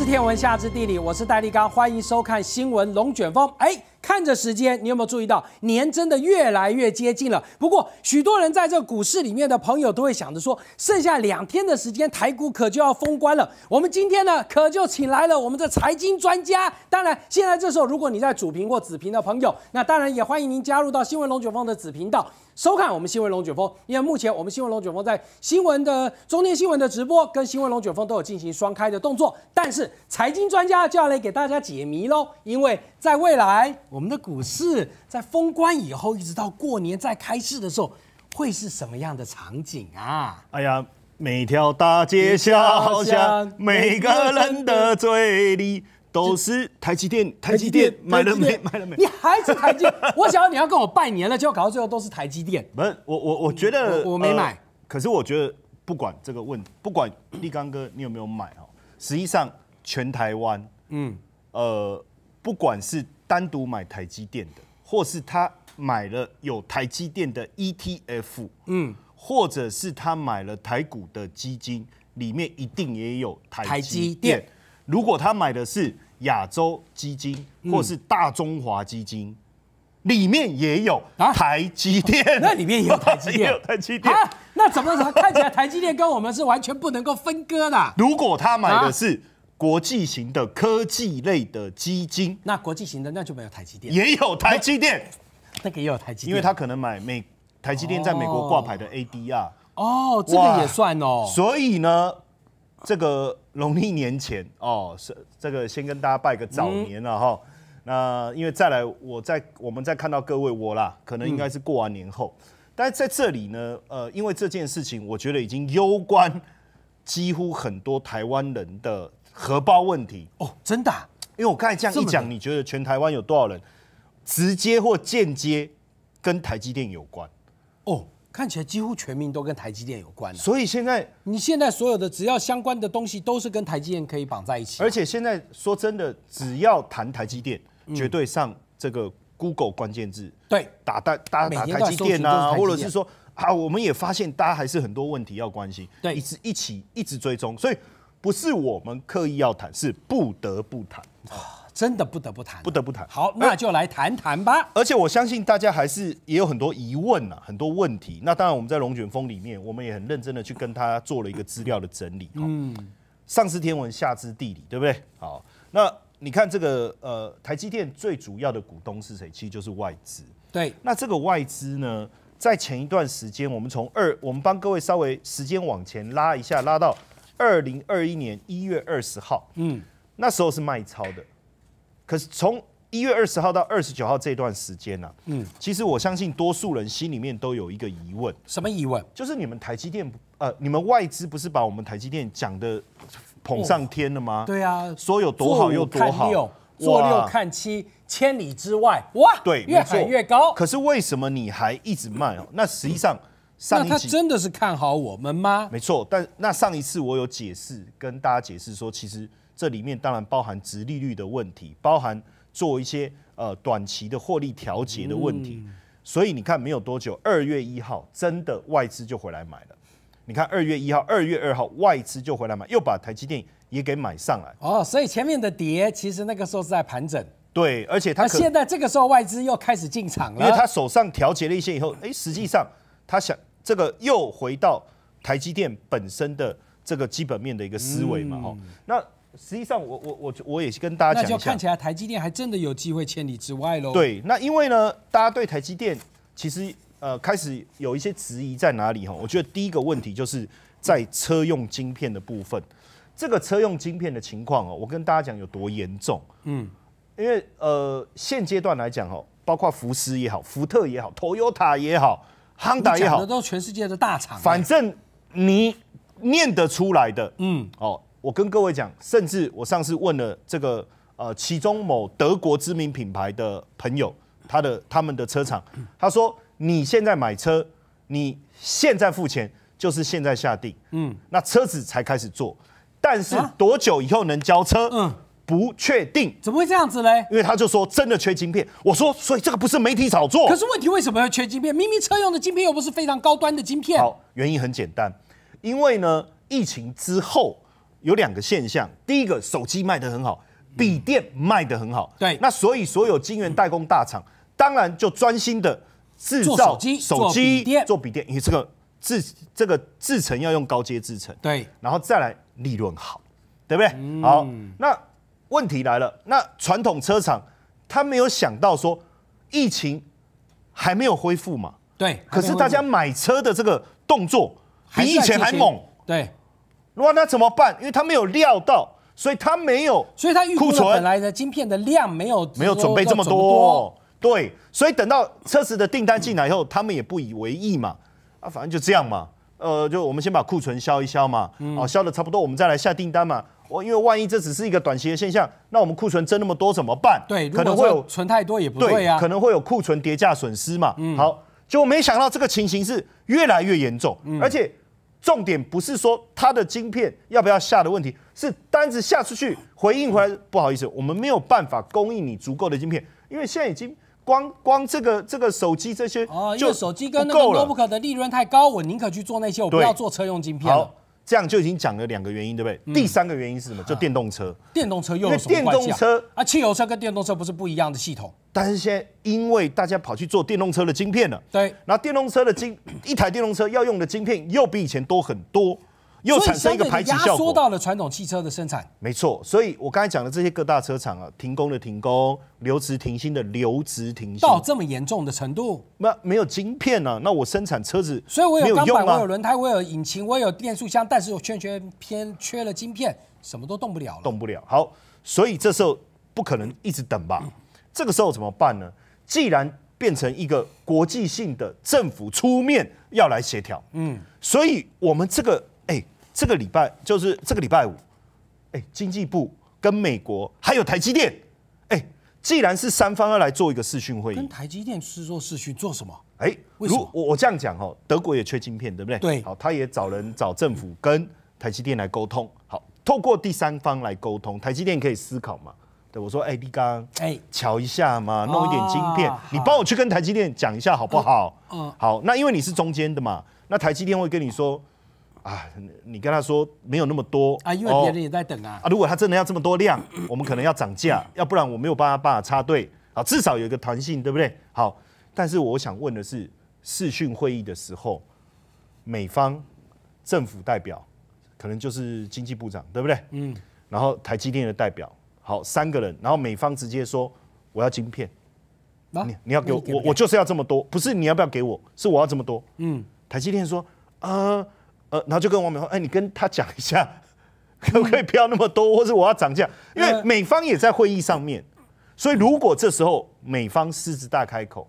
知天文下知地理，我是戴立刚，欢迎收看新闻龙卷风。哎，看着时间，你有没有注意到年真的越来越接近了？不过，许多人在这股市里面的朋友都会想着说，剩下两天的时间，台股可就要封关了。我们今天呢，可就请来了我们的财经专家。当然，现在这时候，如果你在主频或子频的朋友，那当然也欢迎您加入到新闻龙卷风的子频道。收看我们新闻龙卷风，因为目前我们新闻龙卷风在新闻的中间新闻的直播跟新闻龙卷风都有进行双开的动作，但是财经专家就要来给大家解谜喽。因为在未来，我们的股市在封关以后，一直到过年再开市的时候，会是什么样的场景啊？哎呀，每条大街小巷，每个人的嘴里。都是台积电，台积电买了没？买了没？你还是台积？我想要你要跟我拜年了，结果搞到最后都是台积电。不，我我我觉得我没买，可是我觉得不管这个问，不管力刚哥你有没有买哦，实际上全台湾，嗯，呃，不管是单独买台积电的，或是他买了有台积电的 ETF，嗯，或者是他买了台股的基金，里面一定也有台积电。如果他买的是亚洲基金或是大中华基金，里面也有台积电，那里面也有台积电，也有台积电啊？那怎么怎么看起来台积电跟我们是完全不能够分割的？如果他买的是国际型的科技类的基金，那国际型的那就没有台积电，也有台积电，那个也有台积电，因为他可能买美台积电在美国挂牌的 ADR 哦，这个也算哦。所以呢，这个。农历年前哦，是这个先跟大家拜个早年了哈。那因为再来，我再我们再看到各位我啦，可能应该是过完年后。但是在这里呢，呃，因为这件事情，我觉得已经攸关几乎很多台湾人的荷包问题哦，真的。因为我刚才这样一讲，你觉得全台湾有多少人直接或间接跟台积电有关？哦。看起来几乎全民都跟台积电有关，所以现在你现在所有的只要相关的东西都是跟台积电可以绑在一起。而且现在说真的，只要谈台积电，绝对上这个 Google 关键字，对，打家打台积电啊，或者是说啊，我们也发现大家还是很多问题要关心，对，一直一起一直追踪，所以不是我们刻意要谈，是不得不谈。真的不得不谈，不得不谈。好，那就来谈谈吧。而且我相信大家还是也有很多疑问啊，很多问题。那当然，我们在龙卷风里面，我们也很认真的去跟他做了一个资料的整理。嗯，上知天文，下知地理，对不对？好，那你看这个呃，台积电最主要的股东是谁？其实就是外资。对，那这个外资呢，在前一段时间，我们从二，我们帮各位稍微时间往前拉一下，拉到二零二一年一月二十号。嗯，那时候是卖超的。可是从一月二十号到二十九号这段时间呢，嗯，其实我相信多数人心里面都有一个疑问，什么疑问？就是你们台积电，呃，你们外资不是把我们台积电讲的捧上天了吗？对啊，说有多好又多好，做六看七，千里之外哇，对，越喊越高。可是为什么你还一直卖哦？那实际上，那他真的是看好我们吗？没错，但那上一次我有解释跟大家解释说，其实。这里面当然包含直利率的问题，包含做一些呃短期的获利调节的问题，所以你看没有多久，二月一号真的外资就回来买了。你看二月一号、二月二号外资就回来买，又把台积电也给买上来。哦，所以前面的跌其实那个时候是在盘整。对，而且他现在这个时候外资又开始进场了。因为他手上调节了一些以后，哎，实际上他想这个又回到台积电本身的这个基本面的一个思维嘛，哈，那。实际上，我我我我也跟大家讲那就看起来台积电还真的有机会千里之外喽。对，那因为呢，大家对台积电其实呃开始有一些质疑在哪里哈？我觉得第一个问题就是在车用晶片的部分。这个车用晶片的情况哦，我跟大家讲有多严重。嗯，因为呃现阶段来讲哦，包括福斯也好，福特也好，Toyota 也好，Honda 也好，都是全世界的大厂。反正你念得出来的，嗯，哦。我跟各位讲，甚至我上次问了这个呃，其中某德国知名品牌的朋友，他的他们的车厂，他说：“你现在买车，你现在付钱，就是现在下定，嗯，那车子才开始做，但是多久以后能交车？嗯，不确定。怎么会这样子嘞？因为他就说真的缺晶片。我说，所以这个不是媒体炒作。可是问题为什么要缺晶片？明明车用的晶片又不是非常高端的晶片。好，原因很简单，因为呢，疫情之后。有两个现象，第一个手机卖得很好，笔电卖得很好，对，那所以所有晶圆代工大厂当然就专心的制造手机、做笔电，因为这个制这个制程要用高阶制程，对，然后再来利润好，对不对？好，那问题来了，那传统车厂他没有想到说疫情还没有恢复嘛，对，可是大家买车的这个动作比以前还猛，对。哇，那怎么办？因为他没有料到，所以他没有，所以他预库存本来的晶片的量没有没有准备这么多，对，所以等到车子的订单进来以后，他们也不以为意嘛，啊，反正就这样嘛，呃，就我们先把库存消一消嘛，哦，消的差不多，我们再来下订单嘛，我因为万一这只是一个短期的现象，那我们库存增那么多怎么办？对，可能会有存太多也不对啊，可能会有库存叠价损失嘛，嗯，好，就没想到这个情形是越来越严重，而且。重点不是说它的晶片要不要下的问题，是单子下出去，回应回来，不好意思，我们没有办法供应你足够的晶片，因为现在已经光光这个这个手机这些哦，就因为手机跟那个 notebook 的利润太高，我宁可去做那些，我不要做车用晶片这样就已经讲了两个原因，对不对？第三个原因是什么？就电动车。电动车又有什么关系啊？电动车啊，汽油车跟电动车不是不一样的系统。但是现在，因为大家跑去做电动车的晶片了。对。那电动车的晶，一台电动车要用的晶片又比以前多很多。又产生一个排挤效果。到了传统汽车的生产。没错，所以我刚才讲的这些各大车厂啊，停工的停工，留职停薪的留职停薪。到这么严重的程度？那没有晶片呢？那我生产车子，所以我有钢板，我有轮胎，我有引擎，我有变速箱，但是我缺缺偏缺了晶片，什么都动不了了。动不了。好，所以这时候不可能一直等吧？这个时候怎么办呢？既然变成一个国际性的政府出面要来协调，嗯，所以我们这个。这个礼拜就是这个礼拜五，哎，经济部跟美国还有台积电，哎，既然是三方要来做一个视讯会议，跟台积电是做视讯做什么？哎，如我我这样讲哦，德国也缺晶片，对不对？对，好，他也找人找政府跟台积电来沟通，好，透过第三方来沟通，台积电可以思考嘛？对，我说，哎，立刚，哎，瞧一下嘛，弄一点晶片，你帮我去跟台积电讲一下好不好？嗯，好，那因为你是中间的嘛，那台积电会跟你说。啊，你跟他说没有那么多啊，因为别人也在等啊。啊，如果他真的要这么多量，我们可能要涨价，要不然我没有办法办法插队啊。至少有一个弹性，对不对？好，但是我想问的是，视讯会议的时候，美方政府代表可能就是经济部长，对不对？嗯。然后台积电的代表，好，三个人，然后美方直接说我要晶片，那你要给我，我就是要这么多，不是你要不要给我，是我要这么多。嗯。台积电说，呃。呃，然后就跟王美说：“哎，你跟他讲一下，可不可以不要那么多？或者我要涨价？因为美方也在会议上面，所以如果这时候美方狮子大开口，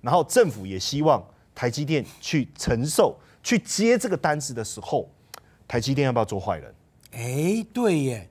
然后政府也希望台积电去承受、去接这个单子的时候，台积电要不要做坏人？哎，对耶。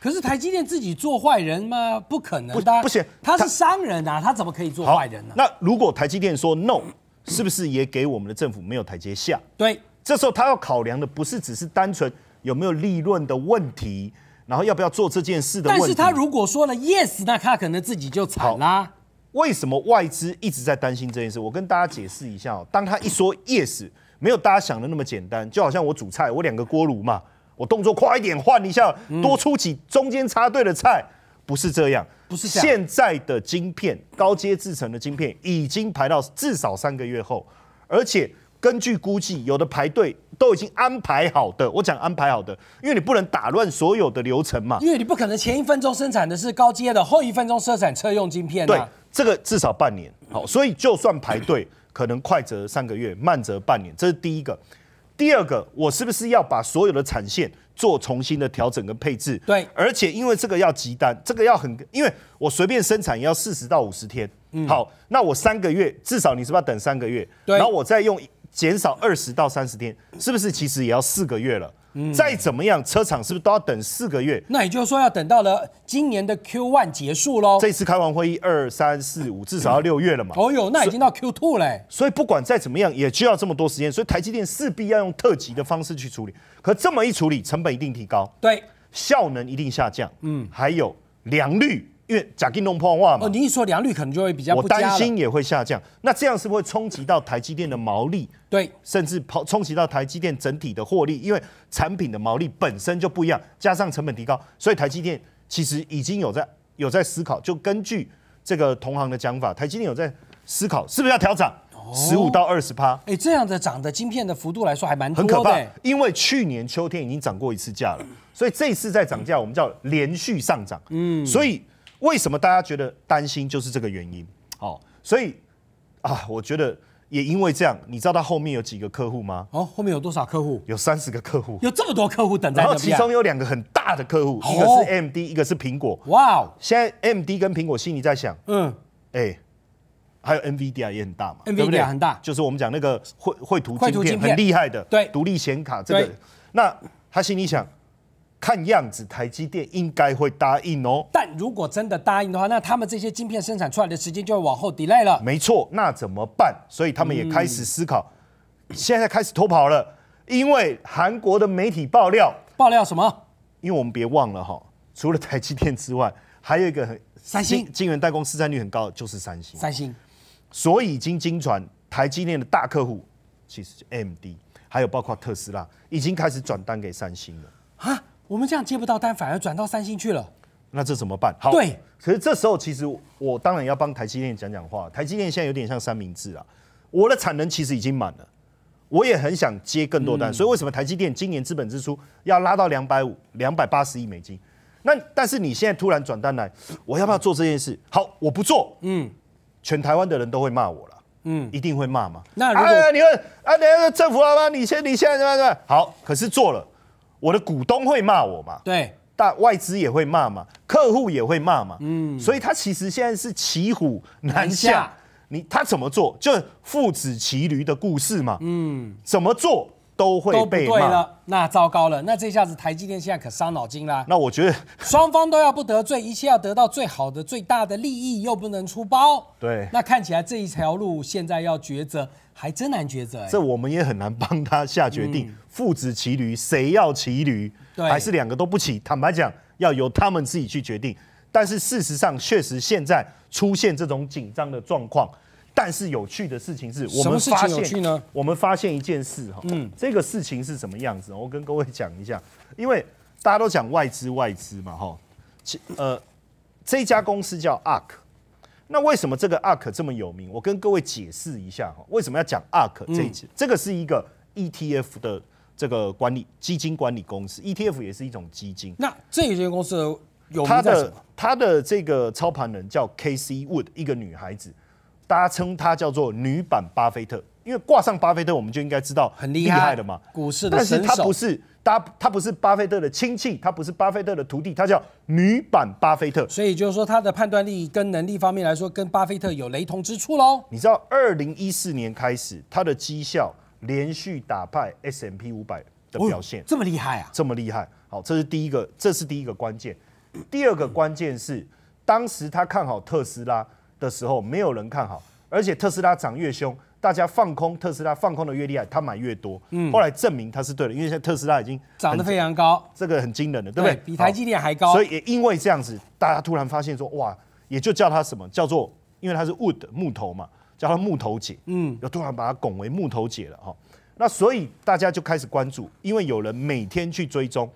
可是台积电自己做坏人吗？不可能的，不行。他是商人啊，他怎么可以做坏人呢？那如果台积电说 no，是不是也给我们的政府没有台阶下？对。”这时候他要考量的不是只是单纯有没有利润的问题，然后要不要做这件事的问题。但是他如果说了 yes，那他可能自己就惨啦。为什么外资一直在担心这件事？我跟大家解释一下，当他一说 yes，没有大家想的那么简单。就好像我煮菜，我两个锅炉嘛，我动作快一点换一下，多出几中间插队的菜，不是这样。不是现在的晶片高阶制成的晶片已经排到至少三个月后，而且。根据估计，有的排队都已经安排好的。我讲安排好的，因为你不能打乱所有的流程嘛。因为你不可能前一分钟生产的是高阶的，后一分钟生产车用晶片对，这个至少半年。好，所以就算排队，可能快则三个月，慢则半年，这是第一个。第二个，我是不是要把所有的产线做重新的调整跟配置？对。而且因为这个要急单，这个要很，因为我随便生产也要四十到五十天。嗯。好，那我三个月至少，你是不是要等三个月？对。然后我再用。减少二十到三十天，是不是其实也要四个月了？嗯，再怎么样，车厂是不是都要等四个月？那也就是说，要等到了今年的 q one 结束喽。这次开完会议，二三四五至少要六月了嘛。哦哟，那已经到 q two 嘞。所以不管再怎么样，也需要这么多时间。所以台积电势必要用特急的方式去处理，可这么一处理，成本一定提高，对，效能一定下降，嗯，还有良率。因为假定弄破化嘛，哦，你一说良率可能就会比较，我担心也会下降。那这样是不是会冲击到台积电的毛利？对，甚至抛冲击到台积电整体的获利，因为产品的毛利本身就不一样，加上成本提高，所以台积电其实已经有在有在思考，就根据这个同行的讲法，台积电有在思考是不是要调涨十五到二十趴。哎，这样的涨的晶片的幅度来说还蛮很可怕，因为去年秋天已经涨过一次价了，所以这次在涨价我们叫连续上涨。嗯，所以。为什么大家觉得担心就是这个原因？好，所以啊，我觉得也因为这样，你知道他后面有几个客户吗？哦，后面有多少客户？有三十个客户，有这么多客户等待。然后其中有两个很大的客户，一个是 MD，一个是苹果。哇哦！现在 MD 跟苹果心里在想，嗯，哎，还有 NVDA 也很大嘛，对不对？很大，就是我们讲那个绘绘图晶片很厉害的，对，独立显卡这个。那他心里想。看样子台积电应该会答应哦，但如果真的答应的话，那他们这些晶片生产出来的时间就会往后 delay 了。没错，那怎么办？所以他们也开始思考，现在开始偷跑了，因为韩国的媒体爆料，爆料什么？因为我们别忘了哈，除了台积电之外，还有一个三星，晶圆代工市占率很高，就是三星。三星，所以已经经传台积电的大客户，其实就 M D，还有包括特斯拉，已经开始转单给三星了啊。我们这样接不到单，反而转到三星去了，那这怎么办？好，对，可是这时候其实我当然要帮台积电讲讲话。台积电现在有点像三明治啊，我的产能其实已经满了，我也很想接更多单。所以为什么台积电今年资本支出要拉到两百五、两百八十亿美金？那但是你现在突然转单来，我要不要做这件事？好，我不做，嗯，全台湾的人都会骂我了，嗯，一定会骂吗？那如果，你问，啊，等下政府了吗？你先，你现在怎么怎么？好，可是做了。我的股东会骂我嘛？对，大外资也会骂嘛，客户也会骂嘛，嗯，所以他其实现在是骑虎难下，你他怎么做，就是父子骑驴的故事嘛，嗯，怎么做？都会被骂，那糟糕了。那这下子台积电现在可伤脑筋啦。那我觉得 双方都要不得罪，一切要得到最好的、最大的利益，又不能出包。对。那看起来这一条路现在要抉择，还真难抉择。这我们也很难帮他下决定。父子骑驴，谁要骑驴？对。还是两个都不骑？坦白讲，要由他们自己去决定。但是事实上，确实现在出现这种紧张的状况。但是有趣的事情是我们发现，我们发现一件事哈，嗯，这个事情是什么样子？我跟各位讲一下，因为大家都讲外资外资嘛，哈，这呃，这家公司叫 ARK，那为什么这个 ARK 这么有名？我跟各位解释一下哈，为什么要讲 ARK 这支？这个是一个 ETF 的这个管理基金管理公司，ETF 也是一种基金。那这间公司有名在什么？他的他的这个操盘人叫 c a s e Wood，一个女孩子。大家称她叫做女版巴菲特，因为挂上巴菲特，我们就应该知道很厉害的嘛，股市的手。但是她不是，她她不是巴菲特的亲戚，她不是巴菲特的徒弟，她叫女版巴菲特。所以就是说，她的判断力跟能力方面来说，跟巴菲特有雷同之处喽。你知道，二零一四年开始，她的绩效连续打败 S M P 五百的表现，这么厉害啊，这么厉害。好，这是第一个，这是第一个关键。第二个关键是，当时他看好特斯拉。的时候没有人看好，而且特斯拉涨越凶，大家放空特斯拉，放空的越厉害，他买越多。嗯，后来证明他是对的，因为现在特斯拉已经涨得非常高，这个很惊人的，对不对？比台积电还高。所以也因为这样子，大家突然发现说，哇，也就叫它什么叫做，因为它是 wood 木头嘛，叫它木头姐。嗯，就突然把它拱为木头姐了哈。那所以大家就开始关注，因为有人每天去追踪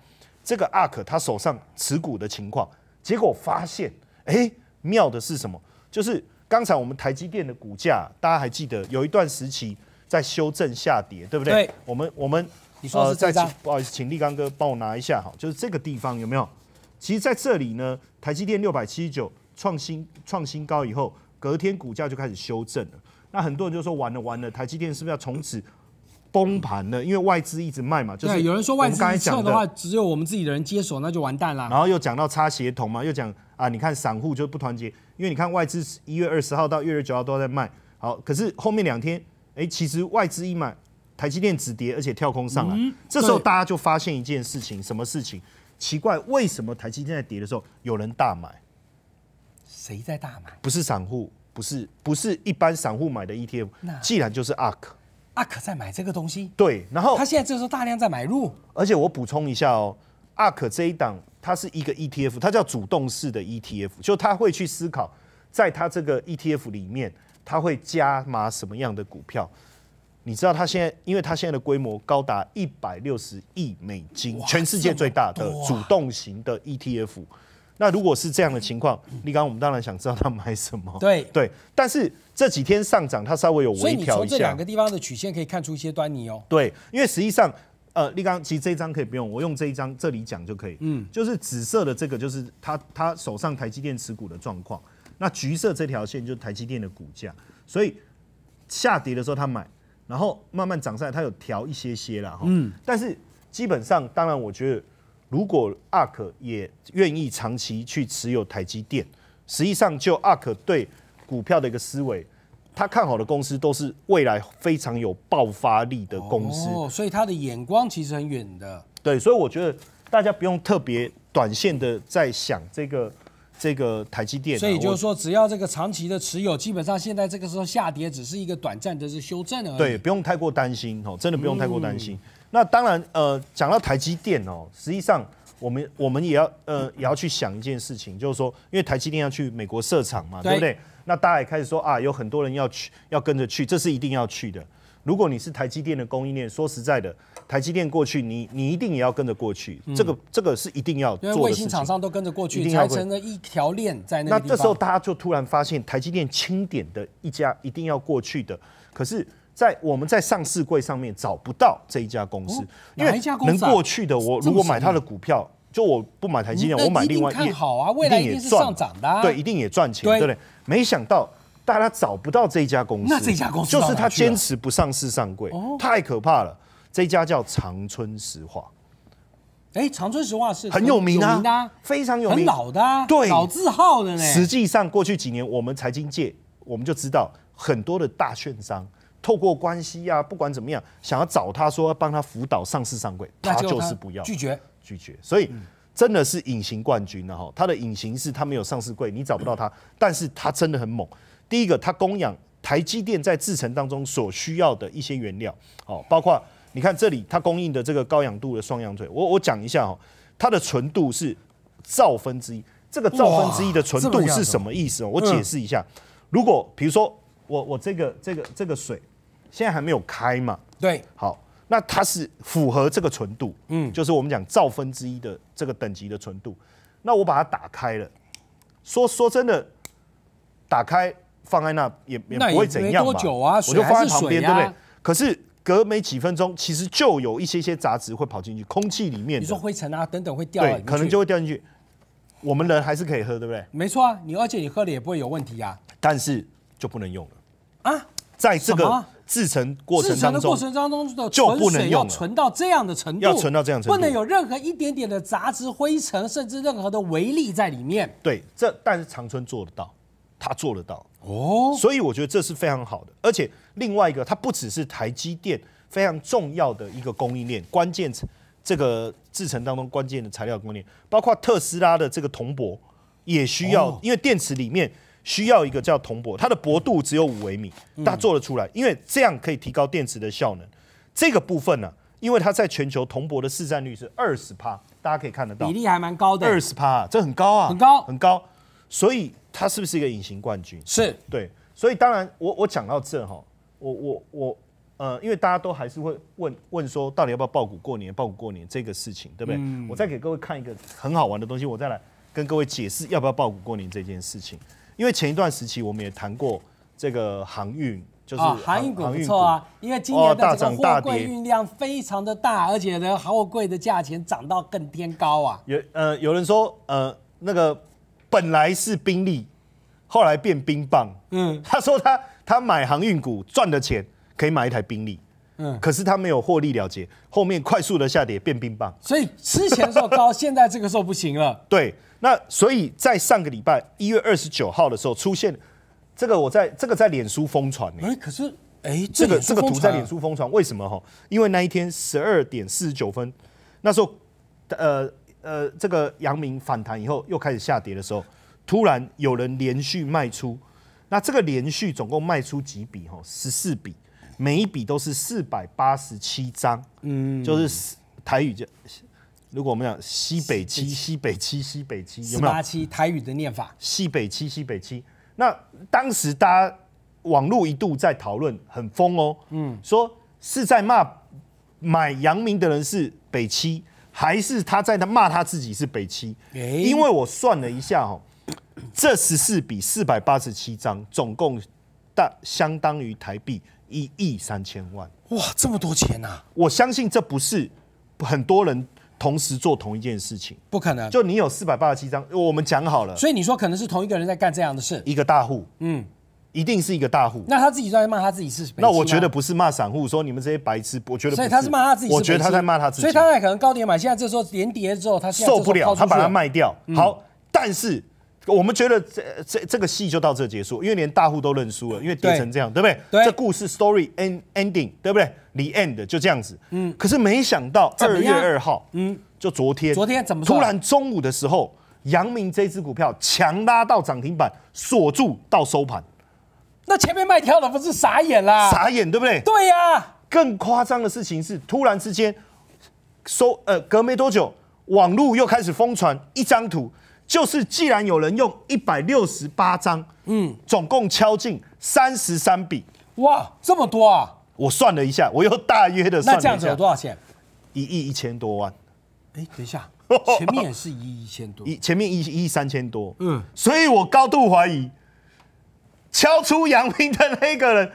这个阿克他手上持股的情况，结果发现，哎，妙的是什么？就是刚才我们台积电的股价，大家还记得有一段时期在修正下跌，对不对？对。我们我们你说是这不好意思，请立刚哥帮我拿一下哈。就是这个地方有没有？其实在这里呢，台积电六百七十九创新创新高以后，隔天股价就开始修正了。那很多人就说完了完了，台积电是不是要从此崩盘了？因为外资一直卖嘛。对，有人说外资撤的话，只有我们自己的人接手，那就完蛋了。然后又讲到差协同嘛，又讲啊，你看散户就不团结。因为你看外资一月二十号到月九号都在卖，好，可是后面两天，哎，其实外资一买，台积电止跌，而且跳空上来，这时候大家就发现一件事情，什么事情？奇怪，为什么台积电在跌的时候有人大买？谁在大买？不是散户，不是，不是一般散户买的 ETF，那既然就是 a r k 克在买这个东西，对，然后他现在这时候大量在买入，而且我补充一下哦。ARK 这一档，它是一个 ETF，它叫主动式的 ETF，就它会去思考，在它这个 ETF 里面，它会加码什么样的股票？你知道它现在，因为它现在的规模高达一百六十亿美金，全世界最大的主动型的 ETF。那如果是这样的情况，你刚，我们当然想知道它买什么。对对，但是这几天上涨，它稍微有微调一下。所以你从这两个地方的曲线可以看出一些端倪哦。对，因为实际上。呃，立刚，其实这一张可以不用，我用这一张这里讲就可以。嗯，就是紫色的这个，就是他他手上台积电持股的状况。那橘色这条线就是台积电的股价，所以下跌的时候他买，然后慢慢涨上来，它有调一些些了哈。嗯，但是基本上，当然我觉得，如果阿可也愿意长期去持有台积电，实际上就阿可对股票的一个思维。他看好的公司都是未来非常有爆发力的公司，哦，所以他的眼光其实很远的。对，所以我觉得大家不用特别短线的在想这个这个台积电。所以就是说，只要这个长期的持有，基本上现在这个时候下跌只是一个短暂的是修正而已。对，不用太过担心哦，真的不用太过担心。那当然，呃，讲到台积电哦，实际上我们我们也要呃也要去想一件事情，就是说，因为台积电要去美国设厂嘛，对不对？那大家也开始说啊，有很多人要去，要跟着去，这是一定要去的。如果你是台积电的供应链，说实在的，台积电过去，你你一定也要跟着过去，这个这个是一定要。因为卫星厂商都跟着过去，才成了一条链在那。那这时候大家就突然发现，台积电清点的一家一定要过去的，可是，在我们在上市柜上面找不到这一家公司，因为能过去的，我如果买它的股票，就我不买台积电，我买另外看好啊，未来一定是上涨的，对，一定也赚钱，对不对？没想到大家找不到这一家公司，那这家公司就是他坚持不上市上柜，太可怕了。这家叫长春石化，哎，长春石化是很有名的，非常有名、很老的，对，老字号的呢。实际上，过去几年我们财经界我们就知道，很多的大券商透过关系啊，不管怎么样，想要找他说帮他辅导上市上柜，他就是不要拒绝拒绝，所以。真的是隐形冠军了哈，它的隐形是它没有上市柜，你找不到它，但是它真的很猛。第一个，它供养台积电在制程当中所需要的一些原料，哦，包括你看这里它供应的这个高氧度的双氧水，我我讲一下哈，它的纯度是兆分之一，这个兆分之一的纯度是什么意思？我解释一下，如果比如说我我这个这个这个水现在还没有开嘛，对，好，那它是符合这个纯度，嗯，就是我们讲兆分之一的。这个等级的纯度，那我把它打开了，说说真的，打开放在那也也不会怎样啊、我就放在旁边，对不对？可是隔没几分钟，其实就有一些些杂质会跑进去空气里面。你说灰尘啊等等会掉，对，可能就会掉进去。我们人还是可以喝，对不对？没错啊，你而且你喝了也不会有问题啊。但是就不能用了啊，在这个。制成过程当中，就不能用。要存到这样的程度，要存到这样程度，不能有任何一点点的杂质、灰尘，甚至任何的微粒在里面。对，这但是长春做得到，他做得到哦，所以我觉得这是非常好的。而且另外一个，它不只是台积电非常重要的一个供应链，关键这个制成当中关键的材料供应链，包括特斯拉的这个铜箔也需要，因为电池里面。需要一个叫铜箔，它的薄度只有五微米，那做得出来，因为这样可以提高电池的效能。这个部分呢，因为它在全球铜箔的市占率是二十趴，大家可以看得到，比例还蛮高的。二十趴，这很高啊，很高，很高。所以它是不是一个隐形冠军？是，对。所以当然，我我讲到这哈，我我我呃，因为大家都还是会问问说，到底要不要爆股过年？爆股过年这个事情，对不对？我再给各位看一个很好玩的东西，我再来跟各位解释要不要爆股过年这件事情。因为前一段时期我们也谈过这个航运，就是航运股不错啊。因为今年的这个货柜运量非常的大，而且呢，货柜的价钱涨到更天高啊。有呃有人说呃那个本来是宾利，后来变宾棒。嗯，他说他他买航运股赚的钱可以买一台宾利。嗯，可是它没有获利了结，后面快速的下跌变冰棒。所以之前的时候高，现在这个时候不行了。对，那所以在上个礼拜一月二十九号的时候出现这个，我在这个在脸书疯传。哎，可是哎，这个这个图在脸书疯传，为什么哈？因为那一天十二点四十九分，那时候呃呃，这个阳明反弹以后又开始下跌的时候，突然有人连续卖出，那这个连续总共卖出几笔哈？十四笔。每一笔都是四百八十七张，嗯，就是台语就，如果我们讲西北七、西北七、西北七，有没有七？台语的念法，西北七、西北七。那当时大家网络一度在讨论，很疯哦，嗯，说是在骂买阳明的人是北七，还是他在骂他自己是北七？因为我算了一下哦，这十四笔四百八十七张，总共大相当于台币。一亿三千万，哇，这么多钱呐！我相信这不是很多人同时做同一件事情，不可能。就你有四百八十七张，我们讲好了。所以你说可能是同一个人在干这样的事，一个大户，嗯，一定是一个大户。那他自己在骂他自己是，那我觉得不是骂散户，说你们这些白痴，我觉得。所以他是骂他自己，我觉得他在骂他自己。所以他在可能高点买，现在这时候连跌之后，他受不了，他把它卖掉。好，但是。我们觉得这这这个戏就到这结束，因为连大户都认输了，因为跌成这样，对不对？对。这故事 story end ending，对不对？The end 就这样子。嗯。可是没想到二月二号，嗯，就昨天，昨天怎么？突然中午的时候，阳明这支股票强拉到涨停板，锁住到收盘。那前面卖票的不是傻眼啦？傻眼，对不对？对呀。更夸张的事情是，突然之间收呃，隔没多久，网络又开始疯传一张图。就是，既然有人用一百六十八张，嗯，总共敲进三十三笔，哇，这么多啊！我算了一下，我又大约的算了一下，那这样子有多少钱？一亿一千多万。哎，等一下，前面是一亿一千多，一前面一亿三千多，嗯，所以我高度怀疑敲出杨明的那个人。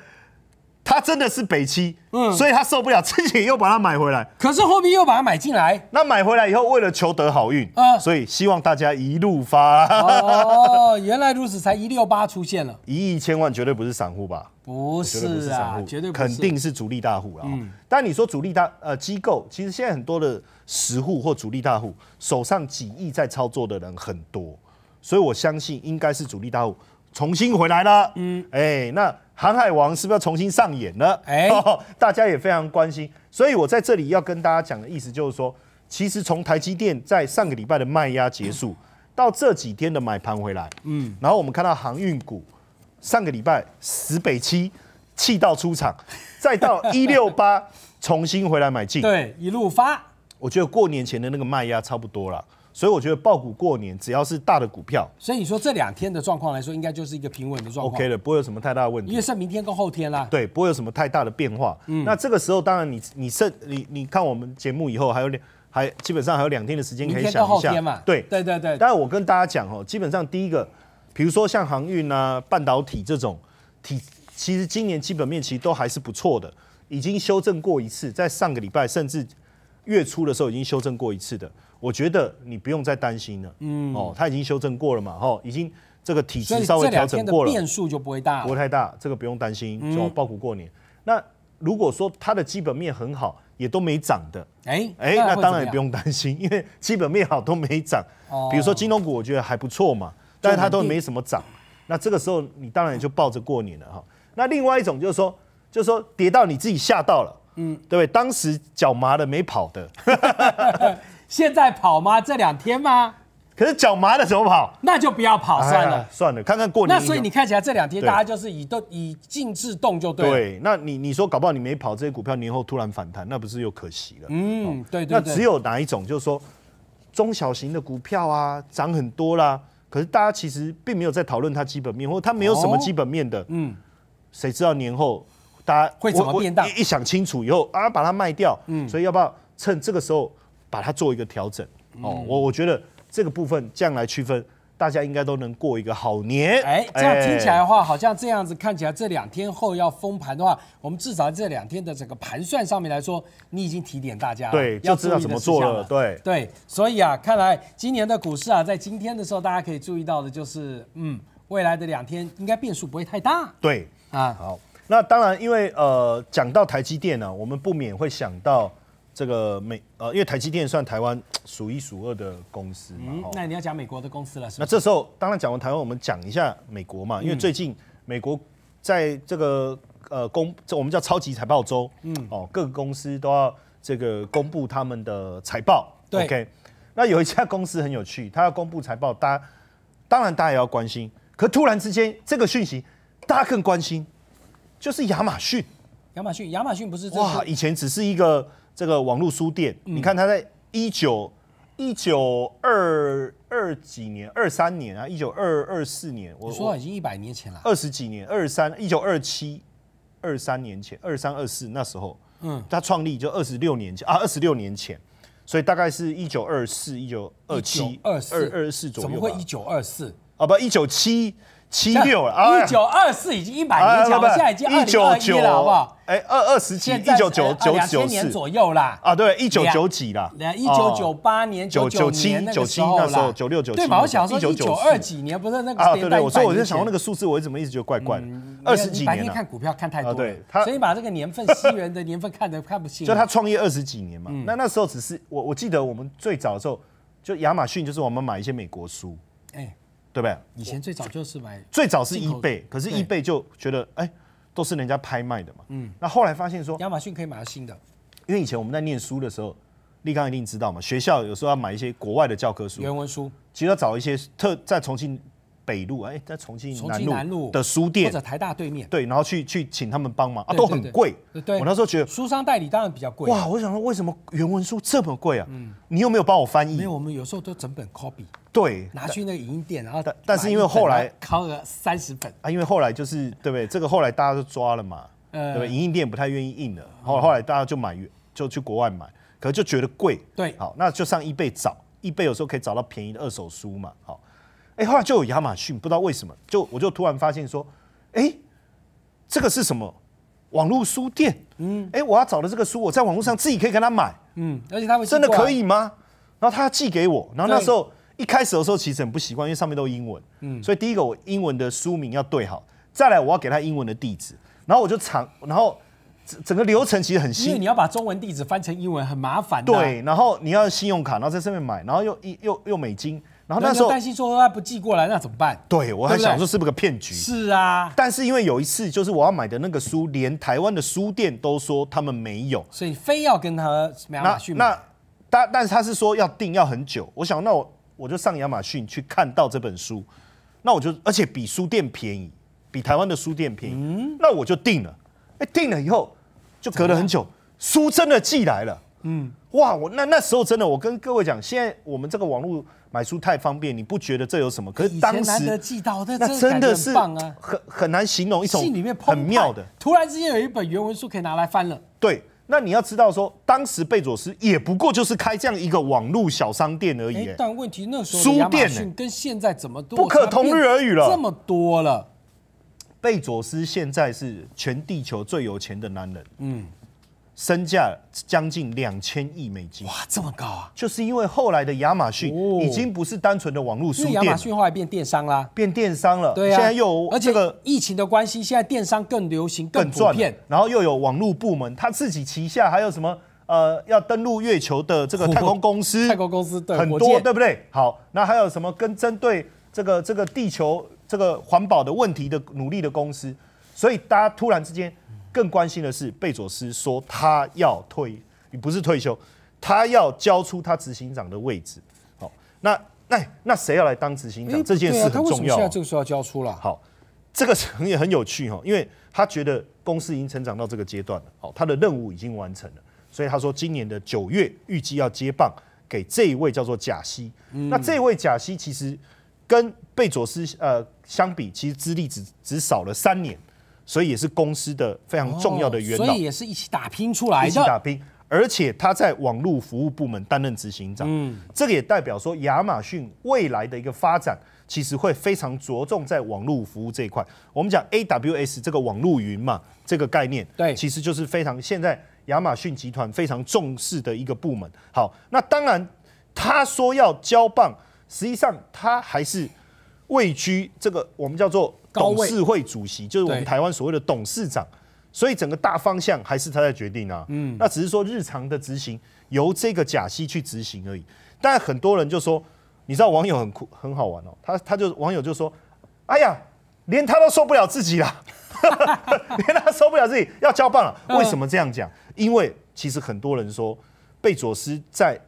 他真的是北七，嗯，所以他受不了，自己又把它买回来。可是后面又把它买进来，那买回来以后，为了求得好运，嗯，所以希望大家一路发。哦，原来如此，才一六八出现了，一亿千万绝对不是散户吧？不是啊，绝对不是，肯定是主力大户啊。嗯，但你说主力大呃机构，其实现在很多的实户或主力大户手上几亿在操作的人很多，所以我相信应该是主力大户重新回来了。嗯，哎，那。航海王是不是要重新上演了？哎，大家也非常关心，所以我在这里要跟大家讲的意思就是说，其实从台积电在上个礼拜的卖压结束到这几天的买盘回来，嗯，然后我们看到航运股上个礼拜十北七气道出场，再到 一六八重新回来买进，对，一路发，我觉得过年前的那个卖压差不多了。所以我觉得爆股过年，只要是大的股票。所以你说这两天的状况来说，应该就是一个平稳的状况，OK 了，不会有什么太大的问题。因为剩明天跟后天啦。对，不会有什么太大的变化。嗯。那这个时候，当然你你剩你你看我们节目以后，还有两还基本上还有两天的时间可以想一下。后天嘛。对对对对。但是我跟大家讲哦，基本上第一个，比如说像航运啊、半导体这种体，其实今年基本面其实都还是不错的，已经修正过一次，在上个礼拜甚至月初的时候已经修正过一次的。我觉得你不用再担心了，嗯，哦，他已经修正过了嘛，哈，已经这个体质稍微调整过了，变数就不会大，不会太大，这个不用担心，就抱股过年。那如果说它的基本面很好，也都没涨的，哎哎，那当然也不用担心，因为基本面好都没涨，比如说金融股，我觉得还不错嘛，但是它都没什么涨，那这个时候你当然就抱着过年了哈。那另外一种就是说，就是说跌到你自己吓到了，嗯，对不对？当时脚麻了没跑的。现在跑吗？这两天吗？可是脚麻了，怎么跑？那就不要跑算了。算了，看看过年。那所以你看起来这两天大家就是以动以静制动就对。对，那你你说搞不好你没跑这些股票，年后突然反弹，那不是又可惜了？嗯，对对。那只有哪一种？就是说中小型的股票啊，涨很多啦。可是大家其实并没有在讨论它基本面，或它没有什么基本面的。嗯。谁知道年后大家会怎么变大？一想清楚以后啊，把它卖掉。嗯。所以要不要趁这个时候？把它做一个调整哦，我我觉得这个部分这样来区分，大家应该都能过一个好年。哎，这样听起来的话，好像这样子看起来，这两天后要封盘的话，我们至少这两天的整个盘算上面来说，你已经提点大家了，对，就知道怎么做了，对对。所以啊，看来今年的股市啊，在今天的时候，大家可以注意到的就是，嗯，未来的两天应该变数不会太大。对啊，好。那当然，因为呃，讲到台积电呢，我们不免会想到。这个美呃，因为台积电算台湾数一数二的公司，那你要讲美国的公司了。那这时候当然讲完台湾，我们讲一下美国嘛，因为最近美国在这个呃公，这我们叫超级财报周，哦，各个公司都要这个公布他们的财报。OK，那有一家公司很有趣，它要公布财报，大家当然大家也要关心。可突然之间，这个讯息大家更关心，就是亚马逊。亚马逊，亚马逊不是哇，以前只是一个。这个网络书店，你看他在一九一九二二几年，二三年啊，一九二二四年，我说已经一百年前了，二十几年，二三一九二七二三年前，二三二四那时候，嗯，他创立就二十六年前啊，二十六年前，所以大概是一九二四一九二七二二二四左右，怎么会一九二四啊？不一九七。七六了，一九二四已经一百年前，了，现在二零一了，好不好？哎，二二十七，一九九九九年左右啦。啊，对，一九九几啦？两一九九八年九九七九七那时候，九六九七。对，毛我想说一九九二几年不是那个啊，对，对，所以我就想说那个数字，我怎么直觉得怪怪，二十几年白天看股票看太多了，所以把这个年份西元的年份看的看不清。就他创业二十几年嘛，那那时候只是我我记得我们最早的时候，就亚马逊就是我们买一些美国书。对不对？以前最早就是买最早是易贝，可是易贝就觉得哎，都是人家拍卖的嘛。嗯，那后来发现说，亚马逊可以买到新的。因为以前我们在念书的时候，立刚一定知道嘛，学校有时候要买一些国外的教科书，原文书，其实要找一些特在重庆。北路哎，在重庆南路的书店，或者台大对面。对，然后去去请他们帮忙啊，都很贵。对，我那时候觉得书商代理当然比较贵。哇，我想说为什么原文书这么贵啊？嗯，你又没有帮我翻译。没有，我们有时候都整本 copy。对。拿去那影音店，然后但但是因为后来考了三十本啊，因为后来就是对不对？这个后来大家都抓了嘛，对不对？影印店不太愿意印了。后后来大家就买，就去国外买，可是就觉得贵。对，好，那就上易贝找，易贝有时候可以找到便宜的二手书嘛，好。哎，后来就有亚马逊，不知道为什么，就我就突然发现说，哎，这个是什么网络书店？嗯，哎，我要找的这个书，我在网络上自己可以跟他买，嗯，而且他们真的可以吗？然后他寄给我，然后那时候一开始的时候其实很不习惯，因为上面都是英文，嗯，所以第一个我英文的书名要对好，再来我要给他英文的地址，然后我就长，然后整整个流程其实很因为你要把中文地址翻成英文很麻烦，对，然后你要信用卡，然后在上面买，然后又又又美金。然后那时候担心说他不寄过来，那怎么办？对我还想说是不是个骗局？是啊，但是因为有一次，就是我要买的那个书，连台湾的书店都说他们没有，所以非要跟他亚马逊那那但但是他是说要订要很久，我想那我我就上亚马逊去看到这本书，那我就而且比书店便宜，比台湾的书店便宜，那我就订了。哎，订了以后就隔了很久，书真的寄来了。嗯，哇，我那那时候真的，我跟各位讲，现在我们这个网络买书太方便，你不觉得这有什么？可是当时难得寄到，那真的是棒啊，很很难形容一种很妙的。突然之间有一本原文书可以拿来翻了。对，那你要知道说，当时贝佐斯也不过就是开这样一个网络小商店而已。但问题那时候，书店跟现在怎么不可同日而语了？这么多了，贝佐斯现在是全地球最有钱的男人。嗯。身价将近两千亿美金，哇，这么高啊！就是因为后来的亚马逊已经不是单纯的网络书店，亚马逊后来变电商啦，变电商了。对啊，现在又而且疫情的关系，现在电商更流行、更普遍。然后又有网络部门，他自己旗下还有什么？呃，要登陆月球的这个太空公司，太空公司很多，对不对？好，那还有什么跟针对这个这个地球这个环保的问题的努力的公司？所以大家突然之间。更关心的是，贝佐斯说他要退，不是退休，他要交出他执行长的位置。好，那那那谁要来当执行长？这件事很重要。他为现在这个时候要交出了？好，这个成也很有趣哈，因为他觉得公司已经成长到这个阶段了，好，他的任务已经完成了，所以他说今年的九月预计要接棒给这一位叫做贾希。那这位贾希其实跟贝佐斯呃相比，其实资历只只少了三年。所以也是公司的非常重要的元老，所以也是一起打拼出来，一起打拼。而且他在网络服务部门担任执行长，嗯，这个也代表说亚马逊未来的一个发展，其实会非常着重在网络服务这一块。我们讲 A W S 这个网络云嘛，这个概念，对，其实就是非常现在亚马逊集团非常重视的一个部门。好，那当然他说要交棒，实际上他还是位居这个我们叫做。董事会主席就是我们台湾所谓的董事长，所以整个大方向还是他在决定啊。嗯，那只是说日常的执行由这个假希去执行而已。但很多人就说，你知道网友很酷很好玩哦，他他就网友就说，哎呀，连他都受不了自己了，连他受不了自己要交棒了。为什么这样讲？因为其实很多人说贝佐斯在。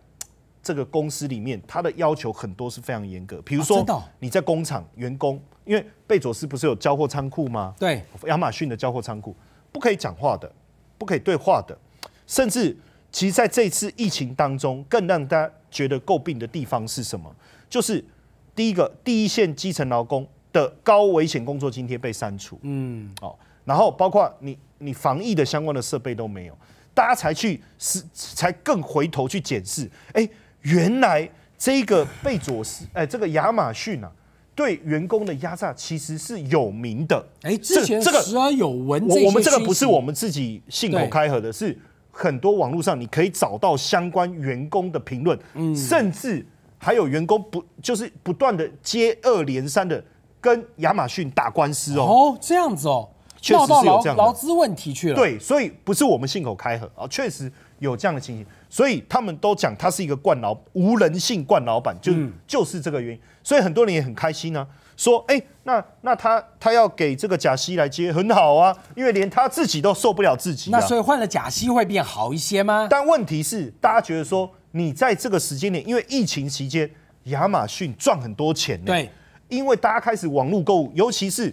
这个公司里面，他的要求很多是非常严格。比如说，你在工厂员工，因为贝佐斯不是有交货仓库吗？对，亚马逊的交货仓库不可以讲话的，不可以对话的。甚至，其实在这次疫情当中，更让大家觉得诟病的地方是什么？就是第一个，第一线基层劳工的高危险工作津贴被删除。嗯，哦，然后包括你你防疫的相关的设备都没有，大家才去是才更回头去检视，哎。原来这个贝佐斯，哎，这个亚马逊啊，对员工的压榨其实是有名的。哎，之前这个时而有闻。我们这个不是我们自己信口开河的，是很多网络上你可以找到相关员工的评论，嗯，甚至还有员工不就是不断的接二连三的跟亚马逊打官司哦。哦，这样子哦，确实是有这样劳劳资问题去了。对，所以不是我们信口开河啊，确实。有这样的情形，所以他们都讲他是一个惯老无人性惯老板，就就是这个原因。所以很多人也很开心呢，说：“哎，那那他他要给这个贾西来接，很好啊，因为连他自己都受不了自己。”那所以换了贾西会变好一些吗？但问题是，大家觉得说你在这个时间点，因为疫情期间，亚马逊赚很多钱。对，因为大家开始网络购物，尤其是